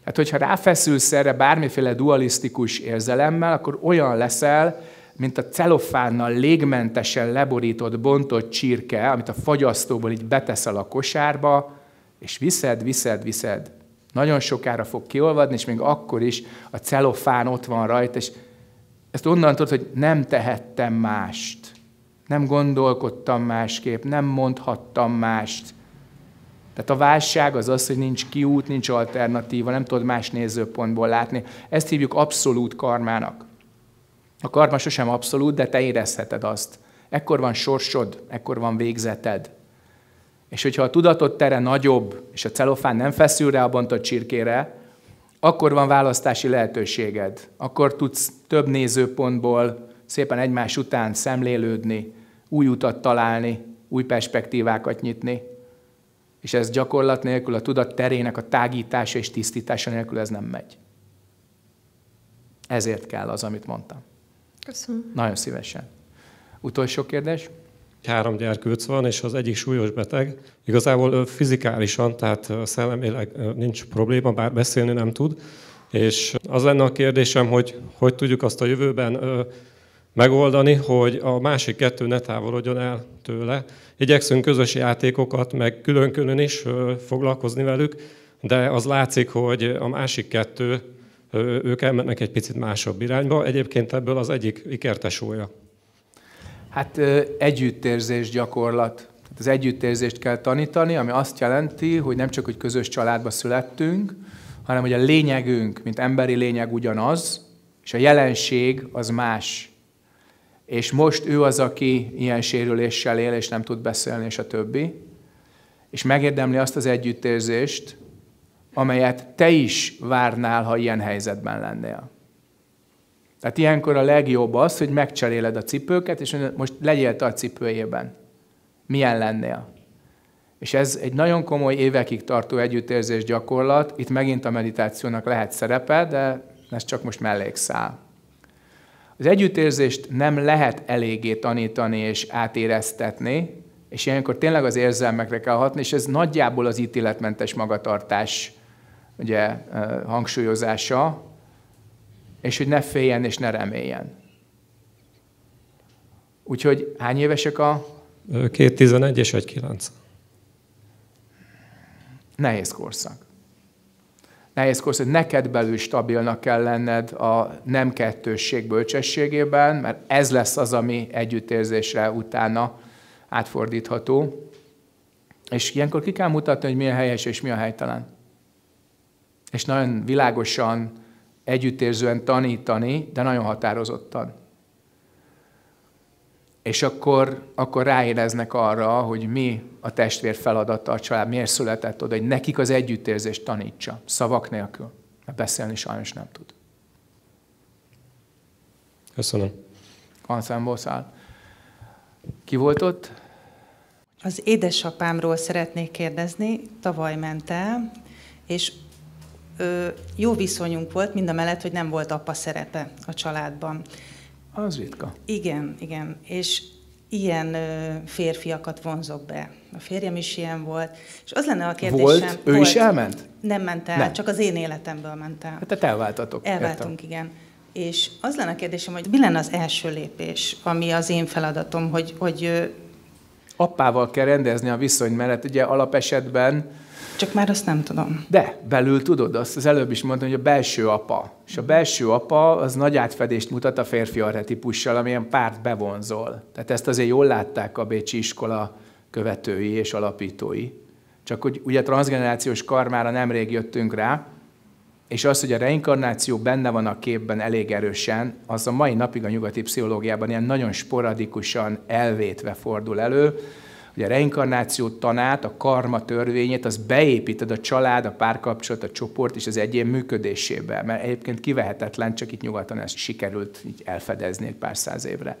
Tehát, hogyha ráfeszülsz erre bármiféle dualisztikus érzelemmel, akkor olyan leszel, mint a celofánnal légmentesen leborított, bontott csirke, amit a fagyasztóból így beteszel a kosárba, és viszed, viszed, viszed. Nagyon sokára fog kiolvadni, és még akkor is a celofán ott van rajta, és ezt onnan tudod, hogy nem tehettem mást. Nem gondolkodtam másképp, nem mondhattam mást. Tehát a válság az az, hogy nincs kiút, nincs alternatíva, nem tudod más nézőpontból látni. Ezt hívjuk abszolút karmának. A karma sosem abszolút, de te érezheted azt. Ekkor van sorsod, ekkor van végzeted. És hogyha a tudatot tere nagyobb, és a celofán nem feszül rá a bontott csirkére, akkor van választási lehetőséged. Akkor tudsz több nézőpontból szépen egymás után szemlélődni, új utat találni, új perspektívákat nyitni. És ez gyakorlat nélkül, a tudat terének a tágítása és tisztítása nélkül ez nem megy. Ezért kell az, amit mondtam. Köszönöm. Nagyon szívesen. Utolsó kérdés? Három gyerkőc van, és az egyik súlyos beteg. Igazából fizikálisan, tehát szellemileg nincs probléma, bár beszélni nem tud. És az lenne a kérdésem, hogy hogy tudjuk azt a jövőben megoldani, hogy a másik kettő ne távolodjon el tőle. Igyekszünk közös játékokat, meg külön-külön is foglalkozni velük, de az látszik, hogy a másik kettő ők elmennek egy picit másabb irányba. Egyébként ebből az egyik ikertesója. Hát együttérzés gyakorlat. az együttérzést kell tanítani, ami azt jelenti, hogy nem csak, hogy közös családba születtünk, hanem hogy a lényegünk, mint emberi lényeg ugyanaz, és a jelenség az más. És most ő az, aki ilyen sérüléssel él, és nem tud beszélni, és a többi. És megérdemli azt az együttérzést, amelyet te is várnál, ha ilyen helyzetben lennél. Tehát ilyenkor a legjobb az, hogy megcseréled a cipőket, és most legyél te a cipőjében. Milyen lennél? És ez egy nagyon komoly évekig tartó együttérzés gyakorlat. Itt megint a meditációnak lehet szerepe, de ez csak most mellékszál. Az együttérzést nem lehet eléggé tanítani és átéreztetni, és ilyenkor tényleg az érzelmekre kell hatni, és ez nagyjából az ítéletmentes magatartás ugye, hangsúlyozása, és hogy ne féljen és ne reméljen. Úgyhogy hány évesek a... Két 11 és egy 9. Nehéz korszak. Nehéz korszak. Neked belül stabilnak kell lenned a nem kettősség bölcsességében, mert ez lesz az, ami együttérzésre utána átfordítható. És ilyenkor ki kell mutatni, hogy mi a helyes és mi a helytelen és nagyon világosan, együttérzően tanítani, de nagyon határozottan. És akkor, akkor ráéreznek arra, hogy mi a testvér feladata, a család, miért született oda, hogy nekik az együttérzést tanítsa, szavak nélkül. Mert beszélni sajnos nem tud. Köszönöm. Anszámból Boszál. Ki volt ott? Az édesapámról szeretnék kérdezni. Tavaly ment el, és jó viszonyunk volt, mind a mellett, hogy nem volt apa szerepe a családban. Az ritka. Igen, igen. És ilyen férfiakat vonzok be. A férjem is ilyen volt. És az lenne a kérdésem... Volt? Ő volt. is elment? Nem ment el, nem. csak az én életemből ment el. Hát tehát elváltatok. Elváltunk, értem. igen. És az lenne a kérdésem, hogy mi lenne az első lépés, ami az én feladatom, hogy... hogy Appával kell rendezni a viszony mellett. Ugye alapesetben csak már azt nem tudom. De, belül tudod, azt az előbb is mondtam, hogy a belső apa. És a belső apa az nagy átfedést mutat a férfi arhetipussal, amilyen párt bevonzol. Tehát ezt azért jól látták a Bécsi iskola követői és alapítói. Csak hogy ugye transgenerációs karmára nemrég jöttünk rá, és az, hogy a reinkarnáció benne van a képben elég erősen, az a mai napig a nyugati pszichológiában ilyen nagyon sporadikusan elvétve fordul elő, hogy a reinkarnáció tanát, a karma törvényét, az beépíted a család, a párkapcsolat, a csoport és az egyén működésébe, mert egyébként kivehetetlen, csak itt nyugaton ezt sikerült így elfedezni egy pár száz évre.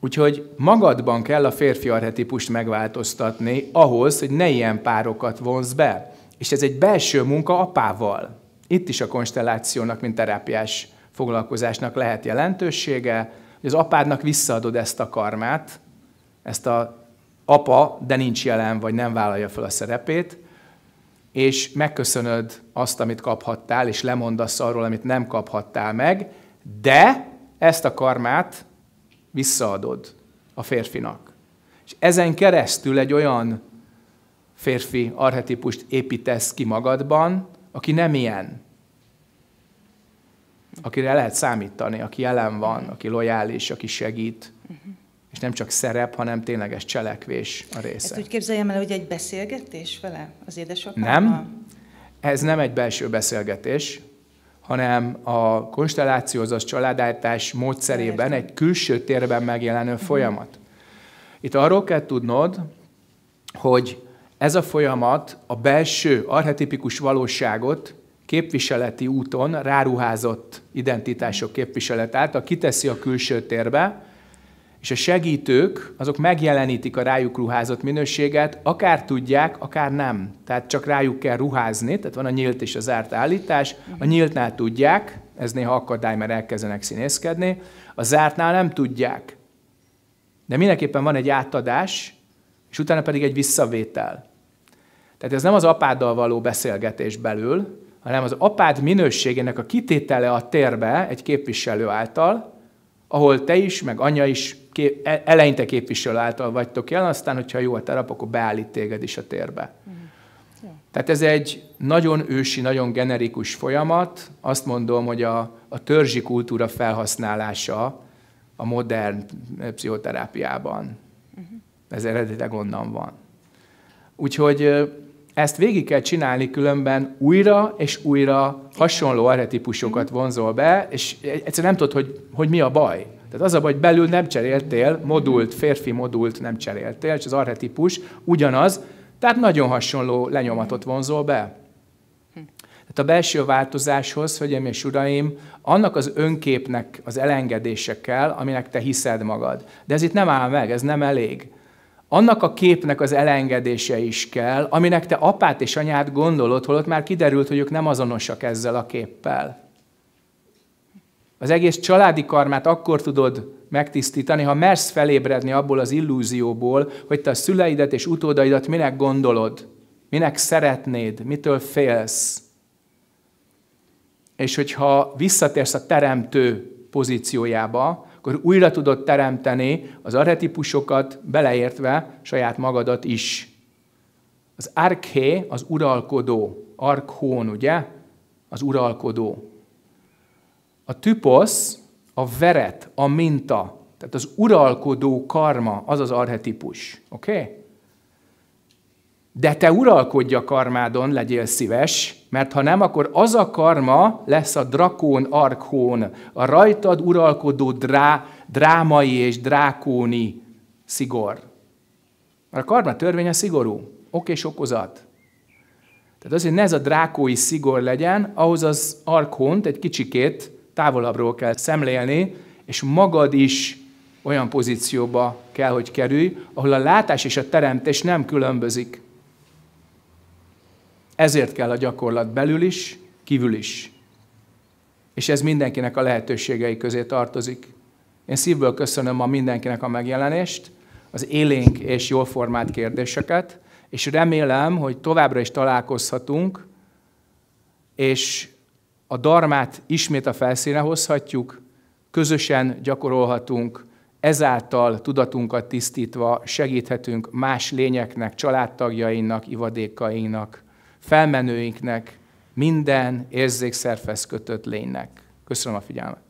Úgyhogy magadban kell a férfi arhetipust megváltoztatni ahhoz, hogy ne ilyen párokat vonz be. És ez egy belső munka apával. Itt is a konstellációnak, mint terápiás foglalkozásnak lehet jelentősége, hogy az apádnak visszaadod ezt a karmát, ezt a apa, de nincs jelen, vagy nem vállalja fel a szerepét, és megköszönöd azt, amit kaphattál, és lemondasz arról, amit nem kaphattál meg, de ezt a karmát visszaadod a férfinak. És ezen keresztül egy olyan férfi arhetipust építesz ki magadban, aki nem ilyen, akire lehet számítani, aki jelen van, aki lojális, aki segít. Uh-huh és nem csak szerep, hanem tényleges cselekvés a része. Ezt úgy képzeljem el, hogy egy beszélgetés vele az édesapával? Nem, ez nem egy belső beszélgetés, hanem a konstellációhoz az családáltás módszerében egy külső térben megjelenő mhm. folyamat. Itt arról kell tudnod, hogy ez a folyamat a belső arhetipikus valóságot képviseleti úton ráruházott identitások képviselet által kiteszi a külső térbe, és a segítők, azok megjelenítik a rájuk ruházott minőséget, akár tudják, akár nem. Tehát csak rájuk kell ruházni, tehát van a nyílt és a zárt állítás. A mhm. nyíltnál tudják, ez néha akadály, mert elkezdenek színészkedni, a zártnál nem tudják. De mindenképpen van egy átadás, és utána pedig egy visszavétel. Tehát ez nem az apáddal való beszélgetés belül, hanem az apád minőségének a kitétele a térbe egy képviselő által, ahol te is, meg anya is kép, e, eleinte képviselő által vagytok jelen, aztán, hogyha jó a terap, akkor beállít téged is a térbe. Mm. Tehát ez egy nagyon ősi, nagyon generikus folyamat. Azt mondom, hogy a, a törzsi kultúra felhasználása a modern pszichoterápiában. Uh-huh. Ez eredetileg onnan van. Úgyhogy ezt végig kell csinálni, különben újra és újra hasonló arhetipusokat mm-hmm. vonzol be, és egyszerűen nem tudod, hogy, hogy mi a baj. Tehát az a baj, hogy belül nem cseréltél, modult, férfi modult nem cseréltél, és az arhetipus ugyanaz, tehát nagyon hasonló lenyomatot vonzol be. Tehát a belső változáshoz, hölgyeim és uraim, annak az önképnek az elengedése kell, aminek te hiszed magad. De ez itt nem áll meg, ez nem elég. Annak a képnek az elengedése is kell, aminek te apát és anyát gondolod, holott már kiderült, hogy ők nem azonosak ezzel a képpel. Az egész családi karmát akkor tudod megtisztítani, ha mersz felébredni abból az illúzióból, hogy te a szüleidet és utódaidat minek gondolod, minek szeretnéd, mitől félsz. És hogyha visszatérsz a teremtő pozíciójába, akkor újra tudod teremteni az aretipusokat, beleértve saját magadat is. Az arché az uralkodó, arkhón, ugye? Az uralkodó. A tüposz a veret, a minta, tehát az uralkodó karma, az az arhetipus. Oké? Okay? De te uralkodj a karmádon, legyél szíves, mert ha nem, akkor az a karma lesz a drakón arkhón, a rajtad uralkodó drá, drámai és drákóni szigor. Mert a karma törvénye szigorú, ok és okozat. Tehát azért ne ez a drákói szigor legyen, ahhoz az arkhont egy kicsikét távolabbról kell szemlélni, és magad is olyan pozícióba kell, hogy kerülj, ahol a látás és a teremtés nem különbözik. Ezért kell a gyakorlat belül is, kívül is. És ez mindenkinek a lehetőségei közé tartozik. Én szívből köszönöm ma mindenkinek a megjelenést, az élénk és jól formált kérdéseket, és remélem, hogy továbbra is találkozhatunk, és a darmát ismét a felszíne hozhatjuk, közösen gyakorolhatunk, ezáltal tudatunkat tisztítva segíthetünk más lényeknek, családtagjainknak, ivadékainknak, felmenőinknek, minden érzékszerfesz kötött lénynek. Köszönöm a figyelmet!